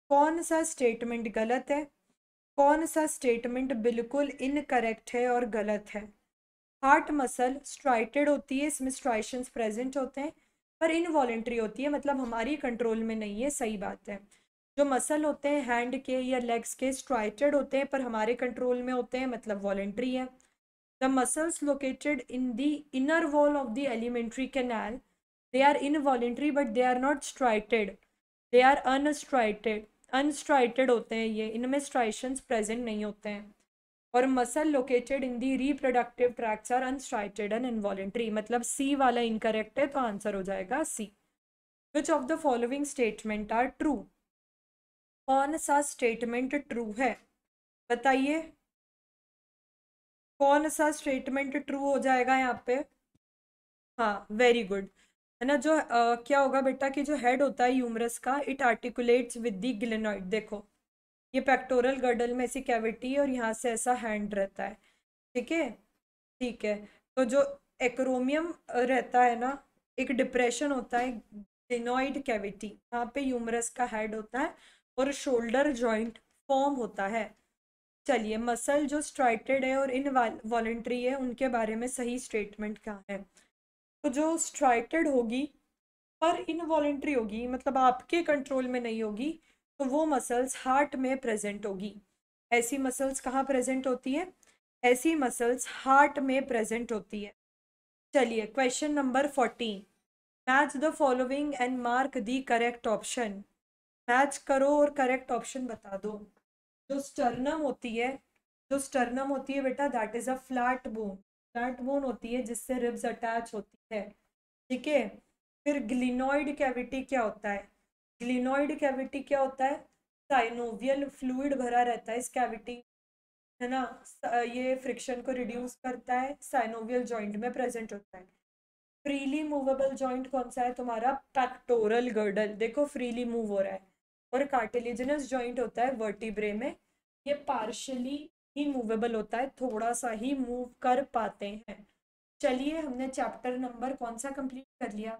कौन सा स्टेटमेंट गलत है कौन सा स्टेटमेंट बिल्कुल इनकरेक्ट है और गलत है हार्ट मसल स्ट्राइटेड होती है इसमें स्ट्राइशंस प्रेजेंट होते हैं पर इनवॉलेंट्री होती है मतलब हमारी कंट्रोल में नहीं है सही बात है जो मसल होते हैं हैंड के या लेग्स के स्ट्राइटेड होते हैं पर हमारे कंट्रोल में होते हैं मतलब वॉलेंट्री है the muscles located in the inner wall of the alimentary canal they are involuntary but they are not striated they are unstriated unstriated होते हैं ये इनमें स्ट्राइशंस प्रेजेंट नहीं होते हैं और muscle located in the reproductive tracts are unstriated and involuntary मतलब C वाला इनकरेक्ट है तो आंसर हो जाएगा C which of the following statement are true कौन सा स्टेटमेंट ट्रू है बताइए कौन सा स्टेटमेंट ट्रू हो जाएगा यहाँ पे हाँ वेरी गुड है ना जो आ, क्या होगा बेटा कि जो हेड होता है यूमरस का it articulates with the glenoid देखो ये पैक्टोरल गर्डल में ऐसी कैविटी और यहाँ से ऐसा हैंड रहता है ठीक है ठीक है तो जो एक्रोमियम रहता है ना एक डिप्रेशन होता है डिनोइड कैविटी यहाँ पे यूमरस का हेड होता है और शोल्डर जॉइंट फॉर्म होता है चलिए मसल जो स्ट्राइटेड है और इन वॉलेंट्री है उनके बारे में सही स्टेटमेंट क्या है तो जो स्ट्राइटेड होगी पर इनवॉलेंट्री होगी मतलब आपके कंट्रोल में नहीं होगी तो वो मसल्स हार्ट में प्रेजेंट होगी ऐसी मसल्स कहाँ प्रेजेंट होती है ऐसी मसल्स हार्ट में प्रेजेंट होती है चलिए question number fourteen match the following and mark the correct option match करो और करेक्ट ऑप्शन बता दो जो स्टर्नम होती है जो स्टर्नम होती है बेटा that is a flat bone flat bone होती है जिससे रिब्स अटैच होती है ठीक है फिर ग्लिनोइड कैविटी क्या होता है ग्लिनोइड कैविटी क्या होता है साइनोवियल फ्लूड भरा रहता है इस कैविटी है ना ये फ्रिक्शन को रिड्यूस करता है साइनोवियल जॉइंट में प्रेजेंट होता है फ्रीली मूवेबल जॉइंट कौन सा है तुम्हारा पैक्टोरल गर्डल देखो फ्रीली मूव हो रहा है और कार्टिलेजनस जॉइंट होता है वर्टिब्रे में ये पार्शली ही मूवेबल होता है थोड़ा सा ही मूव कर पाते हैं चलिए हमने चैप्टर नंबर कौन सा कंप्लीट कर लिया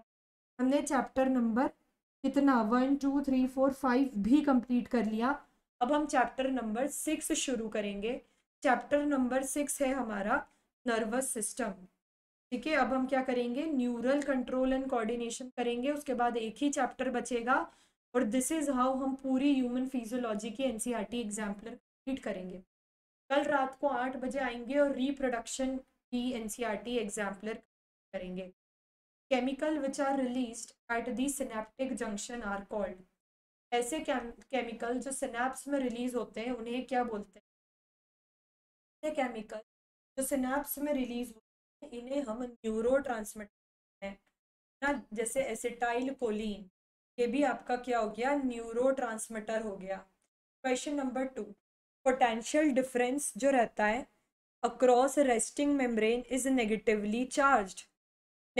हमने चैप्टर नंबर कितना one two three four five भी कंप्लीट कर लिया अब हम चैप्टर नंबर सिक्स शुरू करेंगे चैप्टर नंबर सिक्स है हमारा नर्वस सिस्टम ठीक है अब हम क्या करेंगे न्यूरल कंट्रोल एंड कोऑर्डिनेशन करेंगे उसके बाद एक ही चैप्टर बचेगा और दिस इज हाउ हम पूरी ह्यूमन फिजियोलॉजी की एनसीईआरटी एग्जाम्पलर कंप्लीट करेंगे कल रात को आठ बजे आएंगे और रिप्रोडक्शन की टी एग्जाम्पलर करेंगे chemical which are released at the synaptic junction are called ऐसे केमिकल जो सिनेप्स में रिलीज होते हैं उन्हें क्या बोलते हैं ऐसे केमिकल जो सिनेप्स में रिलीज होते हैं इन्हें हम न्यूरो ट्रांसमीटर हैं ना जैसे एसिटाइल कोलिन ये भी आपका क्या हो गया न्यूरो ट्रांसमीटर हो गया question number two potential difference जो रहता है across a resting membrane is negatively charged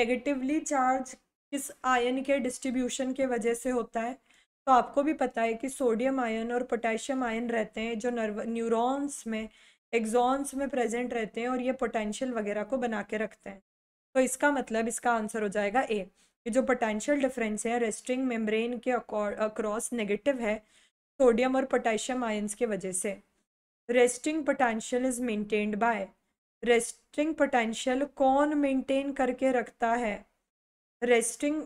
negatively charged किस आयन के डिस्ट्रीब्यूशन के वजह से होता है तो आपको भी पता है कि सोडियम आयन और पोटेशियम आयन रहते हैं जो नर्व न्यूरोन्स में एग्जॉन्स में प्रेजेंट रहते हैं और ये पोटेंशियल वगैरह को बना के रखते हैं तो इसका मतलब इसका आंसर हो जाएगा ए कि जो पोटेंशियल डिफरेंस है रेस्टिंग मेम्ब्रेन के अक्रॉस नेगेटिव है सोडियम और पोटेशियम आयन्स की वजह से resting potential is maintained by resting potential कौन मेंटेन करके रखता है रेस्टिंग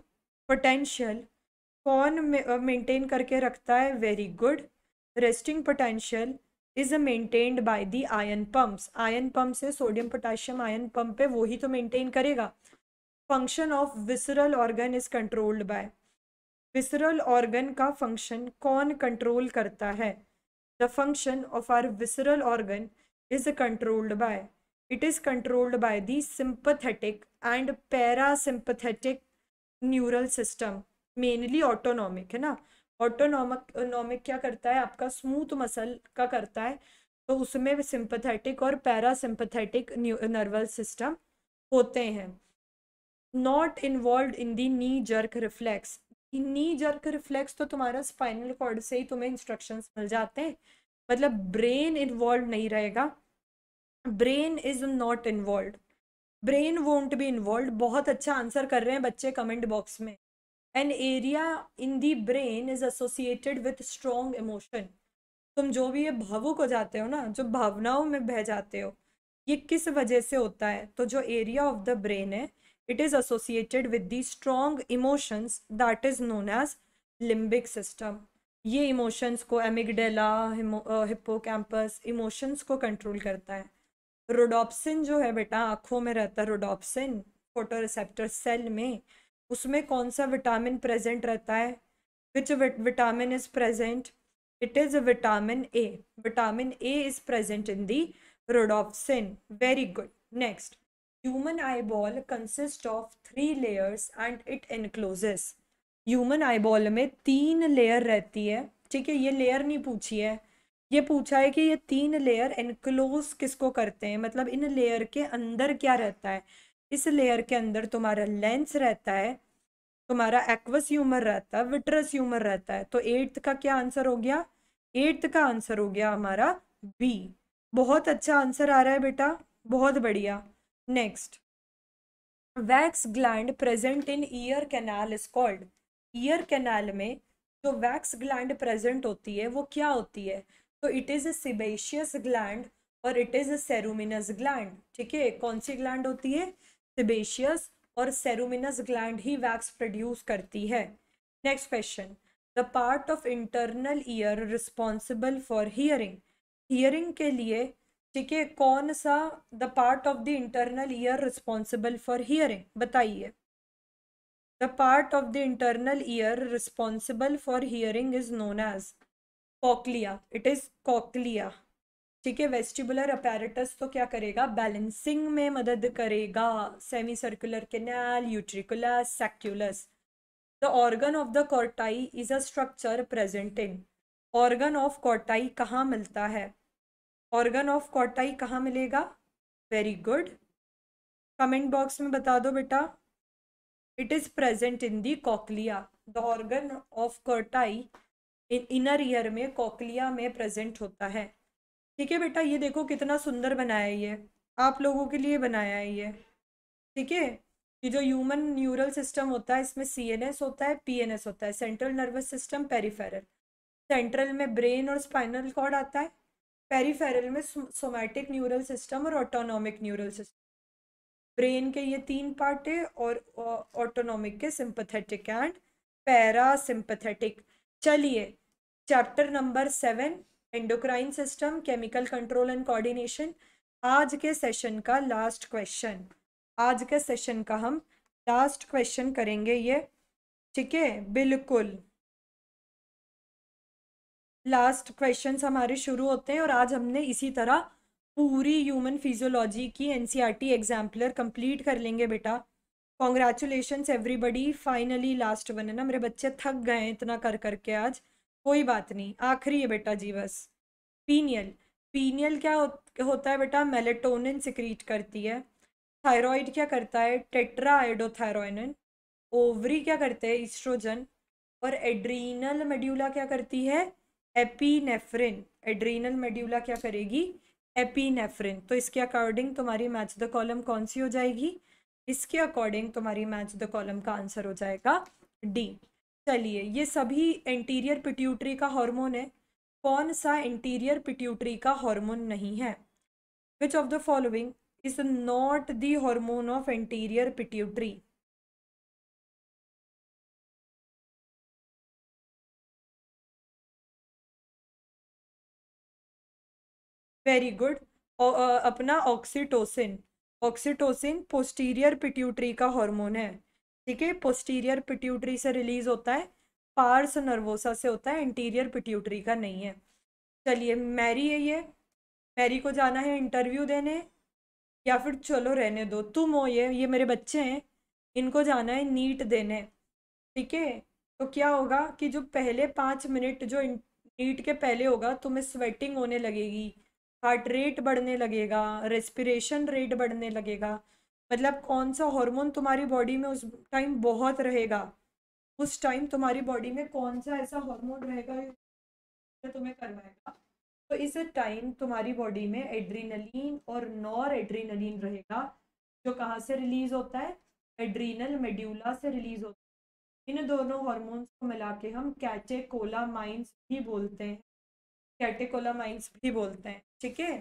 पोटेंशियल कौन मेंटेन करके रखता है very good resting potential is maintained by the ion pumps ion pump से सोडियम पोटेशियम आयन पम्प पे वो ही तो मेंटेन करेगा function of visceral organ is controlled by visceral organ का फंक्शन कौन कंट्रोल करता है the function of are visceral organ is controlled by it is controlled by the sympathetic and parasympathetic neural system mainly autonomic है ना autonomic नॉमिक क्या करता है आपका स्मूथ मसल का करता है तो उसमें सिंपथेटिक और पैरासिम्पथेटिक नर्वल सिस्टम होते हैं not involve in the knee jerk reflex knee jerk reflex तो तुम्हारा स्पाइनल कॉर्ड से ही तुम्हें इंस्ट्रक्शंस मिल जाते हैं मतलब ब्रेन इन्वॉल्व नहीं रहेगा brain is not involve brain won't be involve बहुत अच्छा आंसर कर रहे हैं बच्चे कमेंट बॉक्स में an area in the brain is associated with strong emotion तुम जो भी ये भावुक हो जाते हो ना जो भावनाओं में बह जाते हो ये किस वजह से होता है तो जो एरिया ऑफ द ब्रेन है it is associated with the strong emotions that is known as limbic system ये इमोशंस को एमिगडेला हिप्पोकैम्पस इमोशंस को कंट्रोल करता है रोडोप्सिन जो है बेटा आँखों में रहता है रोडोप्सिन फोटो रिसेप्टर सेल में उसमें कौन सा विटामिन प्रेजेंट रहता है which vitamin is present it is vitamin A vitamin A is present in the rhodopsin very good next Human eyeball consists of three layers and it encloses. Human eyeball में तीन layer रहती है ठीक है ये layer नहीं पूछी है ये पूछा है कि ये तीन लेयर इनक्लोज किसको करते हैं मतलब इन लेयर के अंदर क्या रहता है इस लेयर के अंदर तुम्हारा लेंस रहता है तुम्हारा एक्वस ह्यूमर रहता है विट्रस ह्यूमर रहता है तो एट्थ का क्या आंसर हो गया एट्थ का आंसर हो गया हमारा बी बहुत अच्छा आंसर आ रहा है बेटा बहुत बढ़िया next wax gland present in ear canal is called ear canal में जो वैक्स ग्लैंड प्रेजेंट होती है वो क्या होती है तो it is a sebaceous gland और it is a ceruminous gland ठीक है कौन सी ग्लैंड होती है सिबेशियस और सेरुमिनस ग्लैंड ही वैक्स प्रोड्यूस करती है next question the part of internal ear responsible for hearing hearing के लिए ठीक है कौन सा the part of the internal ear responsible for hearing बताइए the part of the internal ear responsible for hearing is known as cochlea it is cochlea ठीक है vestibular apparatus तो क्या करेगा बैलेंसिंग में मदद करेगा semi circular canal utriculus sacculus the organ of the Corti is a structure present in organ of Corti कहाँ मिलता है ऑर्गन ऑफ कॉटाई कहाँ मिलेगा वेरी गुड कमेंट बॉक्स में बता दो बेटा it is present in the cochlea the organ of Corti in inner ear में कॉकलिया में प्रेजेंट होता है ठीक है बेटा ये देखो कितना सुंदर बनाया ये आप लोगों के लिए बनाया है ये ठीक है ये जो ह्यूमन न्यूरल सिस्टम होता है इसमें सी एन एस होता है पी एन एस होता है central nervous system peripheral central में ब्रेन और स्पाइनल कॉर्ड आता है पेरीफेरल में सोमैटिक न्यूरल सिस्टम और ऑटोनॉमिक न्यूरल सिस्टम ब्रेन के ये तीन पार्ट है और ऑटोनॉमिक के सिंपथेटिक एंड पैरा सिंपथेटिक चलिए chapter number seven endocrine system chemical control and coordination आज के सेशन का लास्ट क्वेश्चन आज के सेशन का हम लास्ट क्वेश्चन करेंगे ये ठीक है बिल्कुल लास्ट क्वेश्चन हमारे शुरू होते हैं और आज हमने इसी तरह पूरी ह्यूमन फिजियोलॉजी की N C R T exemplar complete कर लेंगे बेटा congratulation everybody finally last one है ना मेरे बच्चे थक गए हैं इतना कर करके आज कोई बात नहीं आखिरी है बेटा जी बस पीनियल पीनियल क्या हो, होता है बेटा मेलेटोनिन सिक्रीट करती है थायराइड क्या करता है टेट्रा आयोडोथायरोनिन ओवरी क्या करते हैं इस्ट्रोजन और एड्रीनल मेड्यूला क्या करती है एपीनेफ्रिन एड्रीनल मेड्यूला क्या करेगी एपीनेफ्रिन तो इसके अकॉर्डिंग तुम्हारी मैच द कॉलम कौन सी हो जाएगी इसके अकॉर्डिंग तुम्हारी मैच द कॉलम का आंसर हो जाएगा डी चलिए ये सभी इंटीरियर पिट्यूटरी का हार्मोन है कौन सा इंटीरियर पिट्यूटरी का हार्मोन नहीं है which of the following is not the of interior pituitary very good अपना ऑक्सीटोसिन ऑक्सीटोसिन पोस्टीरियर पिट्यूटरी का हार्मोन है ठीक है पोस्टीरियर पिट्यूटरी से रिलीज होता है पार्स नर्वोसा से होता है इंटीरियर पिट्यूटरी का नहीं है चलिए मैरी है ये मैरी को जाना है इंटरव्यू देने या फिर चलो रहने दो तुम हो ये ये मेरे बच्चे हैं इनको जाना है नीट देने ठीक है तो क्या होगा कि जो पहले पाँच मिनट जो नीट के पहले होगा तुम्हें स्वेटिंग होने लगेगी हार्ट रेट बढ़ने लगेगा रेस्पिरेशन रेट बढ़ने लगेगा मतलब कौन सा हार्मोन तुम्हारी बॉडी में उस टाइम बहुत रहेगा उस टाइम तुम्हारी बॉडी में कौन सा ऐसा हार्मोन रहेगा तुम्हें करवाएगा तो इस टाइम तुम्हारी बॉडी में एड्रीनलिन और नॉर एड्रीनलिन रहेगा जो कहाँ से रिलीज होता है एड्रीनल मेड्यूला से रिलीज होता है इन दोनों हॉर्मोन्स को मिला के हम कैचे कोला माइंस भी बोलते हैं कैटेकोलामाइंस भी बोलते हैं ठीक है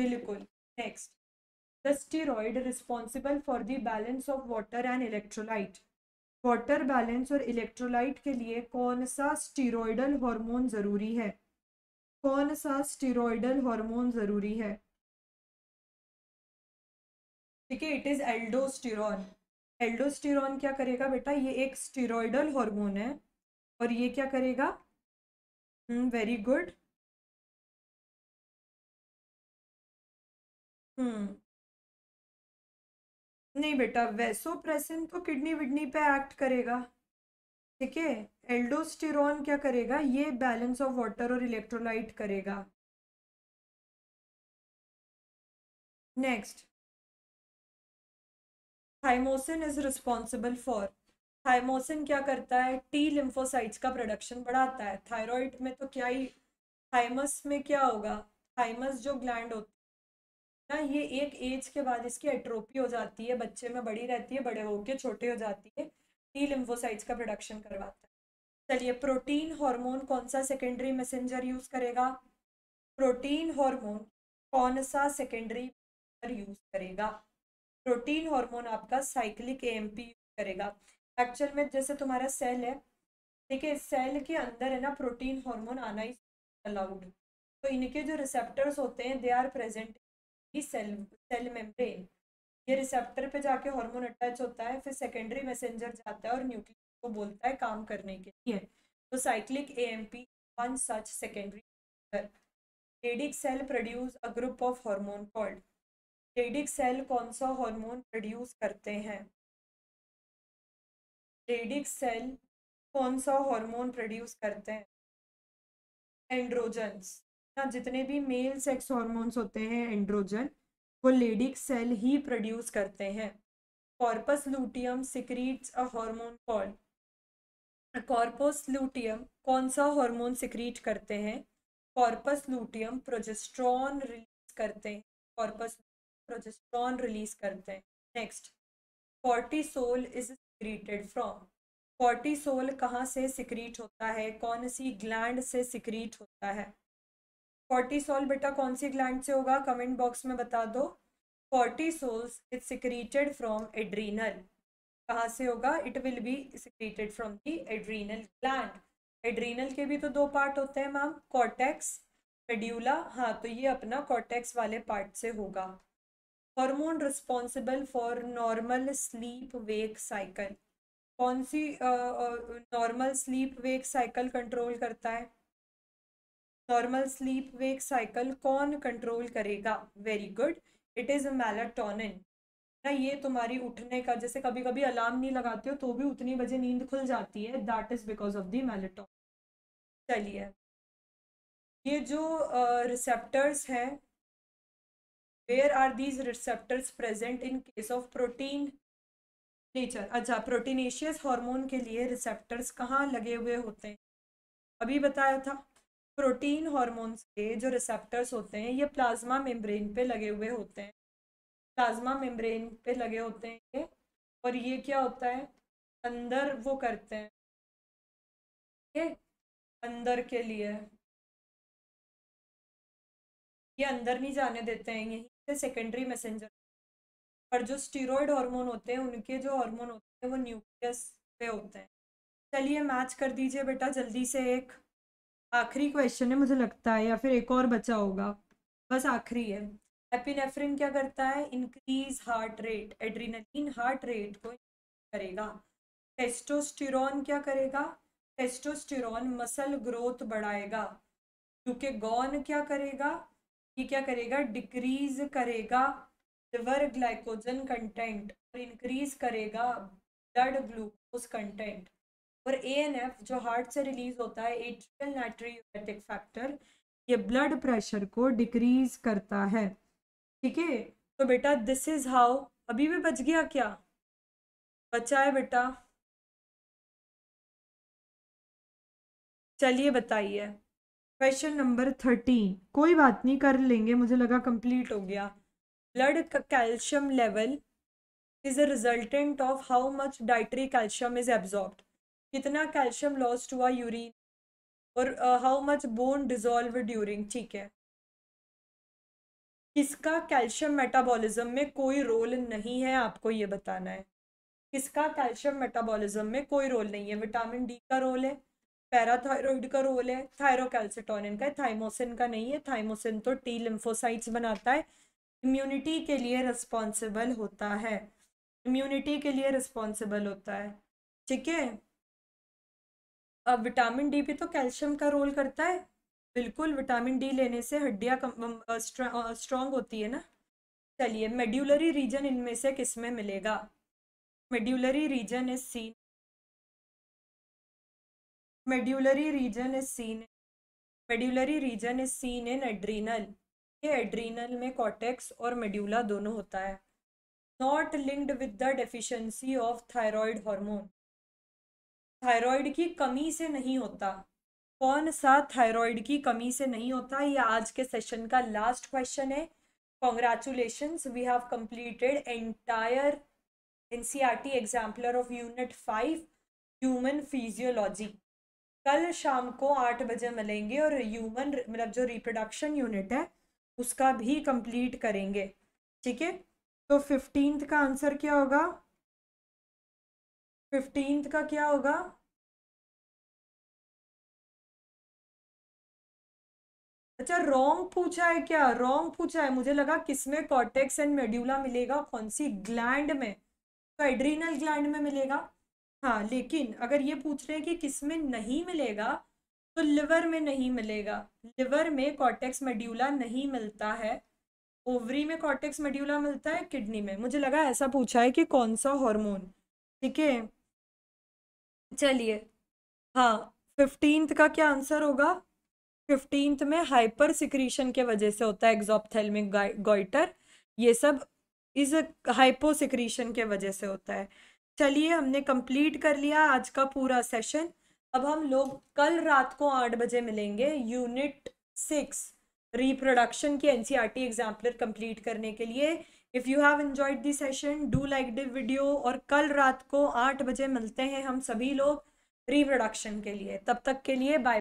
बिल्कुल next the steroid responsible for the balance of water and electrolyte water balance और इलेक्ट्रोलाइट के लिए कौन सा स्टीरोडल हार्मोन ज़रूरी है कौन सा स्टीरोडल हार्मोन ज़रूरी है ठीक है इट इज़ एल्डोस्टिरॉन एल्डोस्टिरॉन क्या करेगा बेटा ये एक स्टीरोडल हार्मोन है और ये क्या करेगा वेरी हम्म, गुड हम्म नहीं बेटा वेसोप्रेसिन तो किडनी विडनी पे एक्ट करेगा ठीक है एल्डोस्टिरोन क्या करेगा ये बैलेंस ऑफ वाटर और इलेक्ट्रोलाइट करेगा next thymosin is responsible for thymosin क्या करता है टी लिम्फोसाइट्स का प्रोडक्शन बढ़ाता है थायराइड में तो क्या ही थाइमस में क्या होगा थाइमस जो ग्लैंड होती ना ये एक एज के बाद इसकी एट्रोपी हो जाती है बच्चे में बड़ी रहती है बड़े होके छोटे हो जाती है टी लिम्फोसाइट्स का प्रोडक्शन करवाता है चलिए प्रोटीन हार्मोन कौन सा सेकेंडरी मैसेंजर यूज़ करेगा प्रोटीन हार्मोन कौन सा सेकेंडरी यूज़ करेगा प्रोटीन हार्मोन आपका साइक्लिक एएमपी यूज करेगा एक्चुअल में जैसे तुम्हारा सेल है ठीक है सेल के अंदर है ना प्रोटीन हार्मोन आना ही अलाउड तो इनके जो रिसेप्टर्स होते हैं दे आर प्रेजेंट ही सेल सेल मेम्ब्रेन ये रिसेप्टर पे जाके हार्मोन अटैच होता है फिर सेकेंडरी मैसेंजर जाता है और न्यूक्लियस को बोलता है काम करने के लिए तो cyclic AMP one such secondary Leydig cell produce a group of hormone called Leydig cell कौन सा हार्मोन प्रोड्यूस करते हैं एडिक सेल कौन सा हार्मोन प्रोड्यूस करते हैं एंड्रोजन्स जितने भी मेल सेक्स हॉर्मोन्स होते हैं एंड्रोजन वो लेडिक सेल ही प्रोड्यूस करते हैं corpus luteum secretes a hormone call corpus luteum कौन सा हार्मोन सिक्रीट करते हैं कॉर्पस लूटियम प्रोजेस्ट्रॉन रिलीज करते हैं कॉर्पस प्रोजेस्ट्रॉन रिलीज करते हैं next cortisol is secreted from cortisol कहाँ से सिक्रीट होता है कौन सी ग्लैंड से सिक्रीट होता है कॉर्टिसोल बेटा कौन सी ग्लैंड से होगा कमेंट बॉक्स में बता दो cortisols is secreted from adrenal कहाँ से होगा it will be secreted from the adrenal gland adrenal के भी तो दो पार्ट होते हैं मैम कॉर्टेक्स पेड्यूला हाँ तो ये अपना कॉर्टेक्स वाले पार्ट से होगा hormone responsible for normal sleep wake cycle कौन सी normal sleep wake cycle control करता है नॉर्मल स्लीप वेक साइकिल कौन कंट्रोल करेगा very good it is a melatonin ना ये तुम्हारी उठने का जैसे कभी कभी अलार्म नहीं लगाते हो तो भी उतनी बजे नींद खुल जाती है that is because of the melatonin चलिए ये जो रिसेप्टर्स uh, हैं where are these receptors present in case of protein nature अच्छा प्रोटीनेशियस हार्मोन के लिए रिसेप्टर्स कहाँ लगे हुए होते हैं अभी बताया था प्रोटीन हॉर्मोन्स के जो रिसेप्टर्स होते हैं ये प्लाज्मा मेम्ब्रेन पे लगे हुए होते हैं प्लाज्मा मेम्ब्रेन पे लगे होते हैं ये और ये क्या होता है अंदर वो करते हैं ये अंदर के लिए ये अंदर नहीं जाने देते हैं यहीं से सेकेंडरी मैसेंजर पर जो स्टीरोड हार्मोन होते हैं उनके जो हार्मोन होते हैं वो न्यूक्लियस पे होते हैं चलिए मैच कर दीजिए बेटा जल्दी से एक आखिरी क्वेश्चन है मुझे लगता है या फिर एक और बचा होगा बस आखिरी है एपिनेफ्रिन क्या करता है increase heart rate adrenaline heart rate को करेगा टेस्टोस्टिरॉन क्या करेगा टेस्टोस्टिरॉन मसल ग्रोथ बढ़ाएगा क्योंकि गॉन क्या करेगा ये क्या करेगा डिक्रीज करेगा लिवर ग्लाइकोजन कंटेंट और इंक्रीज करेगा ब्लड ग्लूकोज कंटेंट और ए एन एफ जो हार्ट से रिलीज होता है एट्रियल नाइट्रियोटिक फैक्टर ये ब्लड प्रेशर को डिक्रीज करता है ठीक है तो बेटा दिस इज हाउ अभी भी बच गया क्या बचा है बेटा चलिए बताइए क्वेश्चन नंबर थर्टीन कोई बात नहीं कर लेंगे मुझे लगा कंप्लीट हो गया blood calcium level is a resultant of how much dietary calcium is absorb कितना कैल्शियम लॉस्ट हुआ यूरिन और how much bone dissolve during ठीक है किसका कैल्शियम मेटाबॉलिज्म में कोई रोल नहीं है आपको ये बताना है किसका कैल्शियम मेटाबॉलिज्म में कोई रोल नहीं है विटामिन डी का रोल है पैराथायरॉइड का रोल है थायरोकैल्सिटोनिन का है थाइमोसिन का नहीं है थाइमोसिन तो टी लिम्फोसाइट्स बनाता है इम्यूनिटी के लिए रिस्पॉन्सिबल होता है इम्यूनिटी के लिए रिस्पॉन्सिबल होता है ठीक है अब विटामिन डी भी तो कैल्शियम का रोल करता है बिल्कुल विटामिन डी लेने से हड्डियाँ स्ट्रांग होती है ना चलिए मेड्यूलरी रीजन इनमें से किस में मिलेगा medullary region is seen medullary region is seen medullary region is seen in adrenal ये एड्रीनल में कॉटेक्स और मेड्यूला दोनों होता है not linked with the deficiency of thyroid hormone thyroid की कमी से नहीं होता कौन सा थायराइड की कमी से नहीं होता ये आज के सेशन का लास्ट क्वेश्चन है congratulation we have completed entire N C R T exemplar of unit five human physiology कल शाम को आठ बजे मिलेंगे और ह्यूमन मतलब जो रिप्रोडक्शन यूनिट है उसका भी कंप्लीट करेंगे ठीक है तो फिफ्टींथ का आंसर क्या होगा फिफ्टींथ का क्या होगा अच्छा रॉन्ग पूछा है क्या रॉन्ग पूछा है मुझे लगा किसमें कॉर्टेक्स एंड मेड्यूला मिलेगा कौन सी ग्लैंड में तो एड्रीनल ग्लैंड में मिलेगा हाँ लेकिन अगर ये पूछ रहे हैं कि किसमें नहीं मिलेगा तो लिवर में नहीं मिलेगा लिवर में कॉर्टेक्स मेड्यूला नहीं मिलता है ओवरी में कॉर्टेक्स मेड्यूला मिलता है किडनी में मुझे लगा ऐसा पूछा है कि कौन सा हॉर्मोन ठीक है चलिए हाँ फिफ्टींथ का क्या आंसर होगा फिफ्टींथ में हाइपर सिक्रीशन के वजह से होता है एग्जॉपथेलमिक गोइटर ये सब इस हाइपो सिक्रीशन के वजह से होता है चलिए हमने कंप्लीट कर लिया आज का पूरा सेशन अब हम लोग कल रात को आठ बजे मिलेंगे यूनिट सिक्स रिप्रोडक्शन की एनसीईआरटी एग्जाम्पलर कंप्लीट करने के लिए if you have enjoyed the session do like the video और कल रात को आठ बजे मिलते हैं हम सभी लोग रिप्रोडक्शन के लिए तब तक के लिए बाय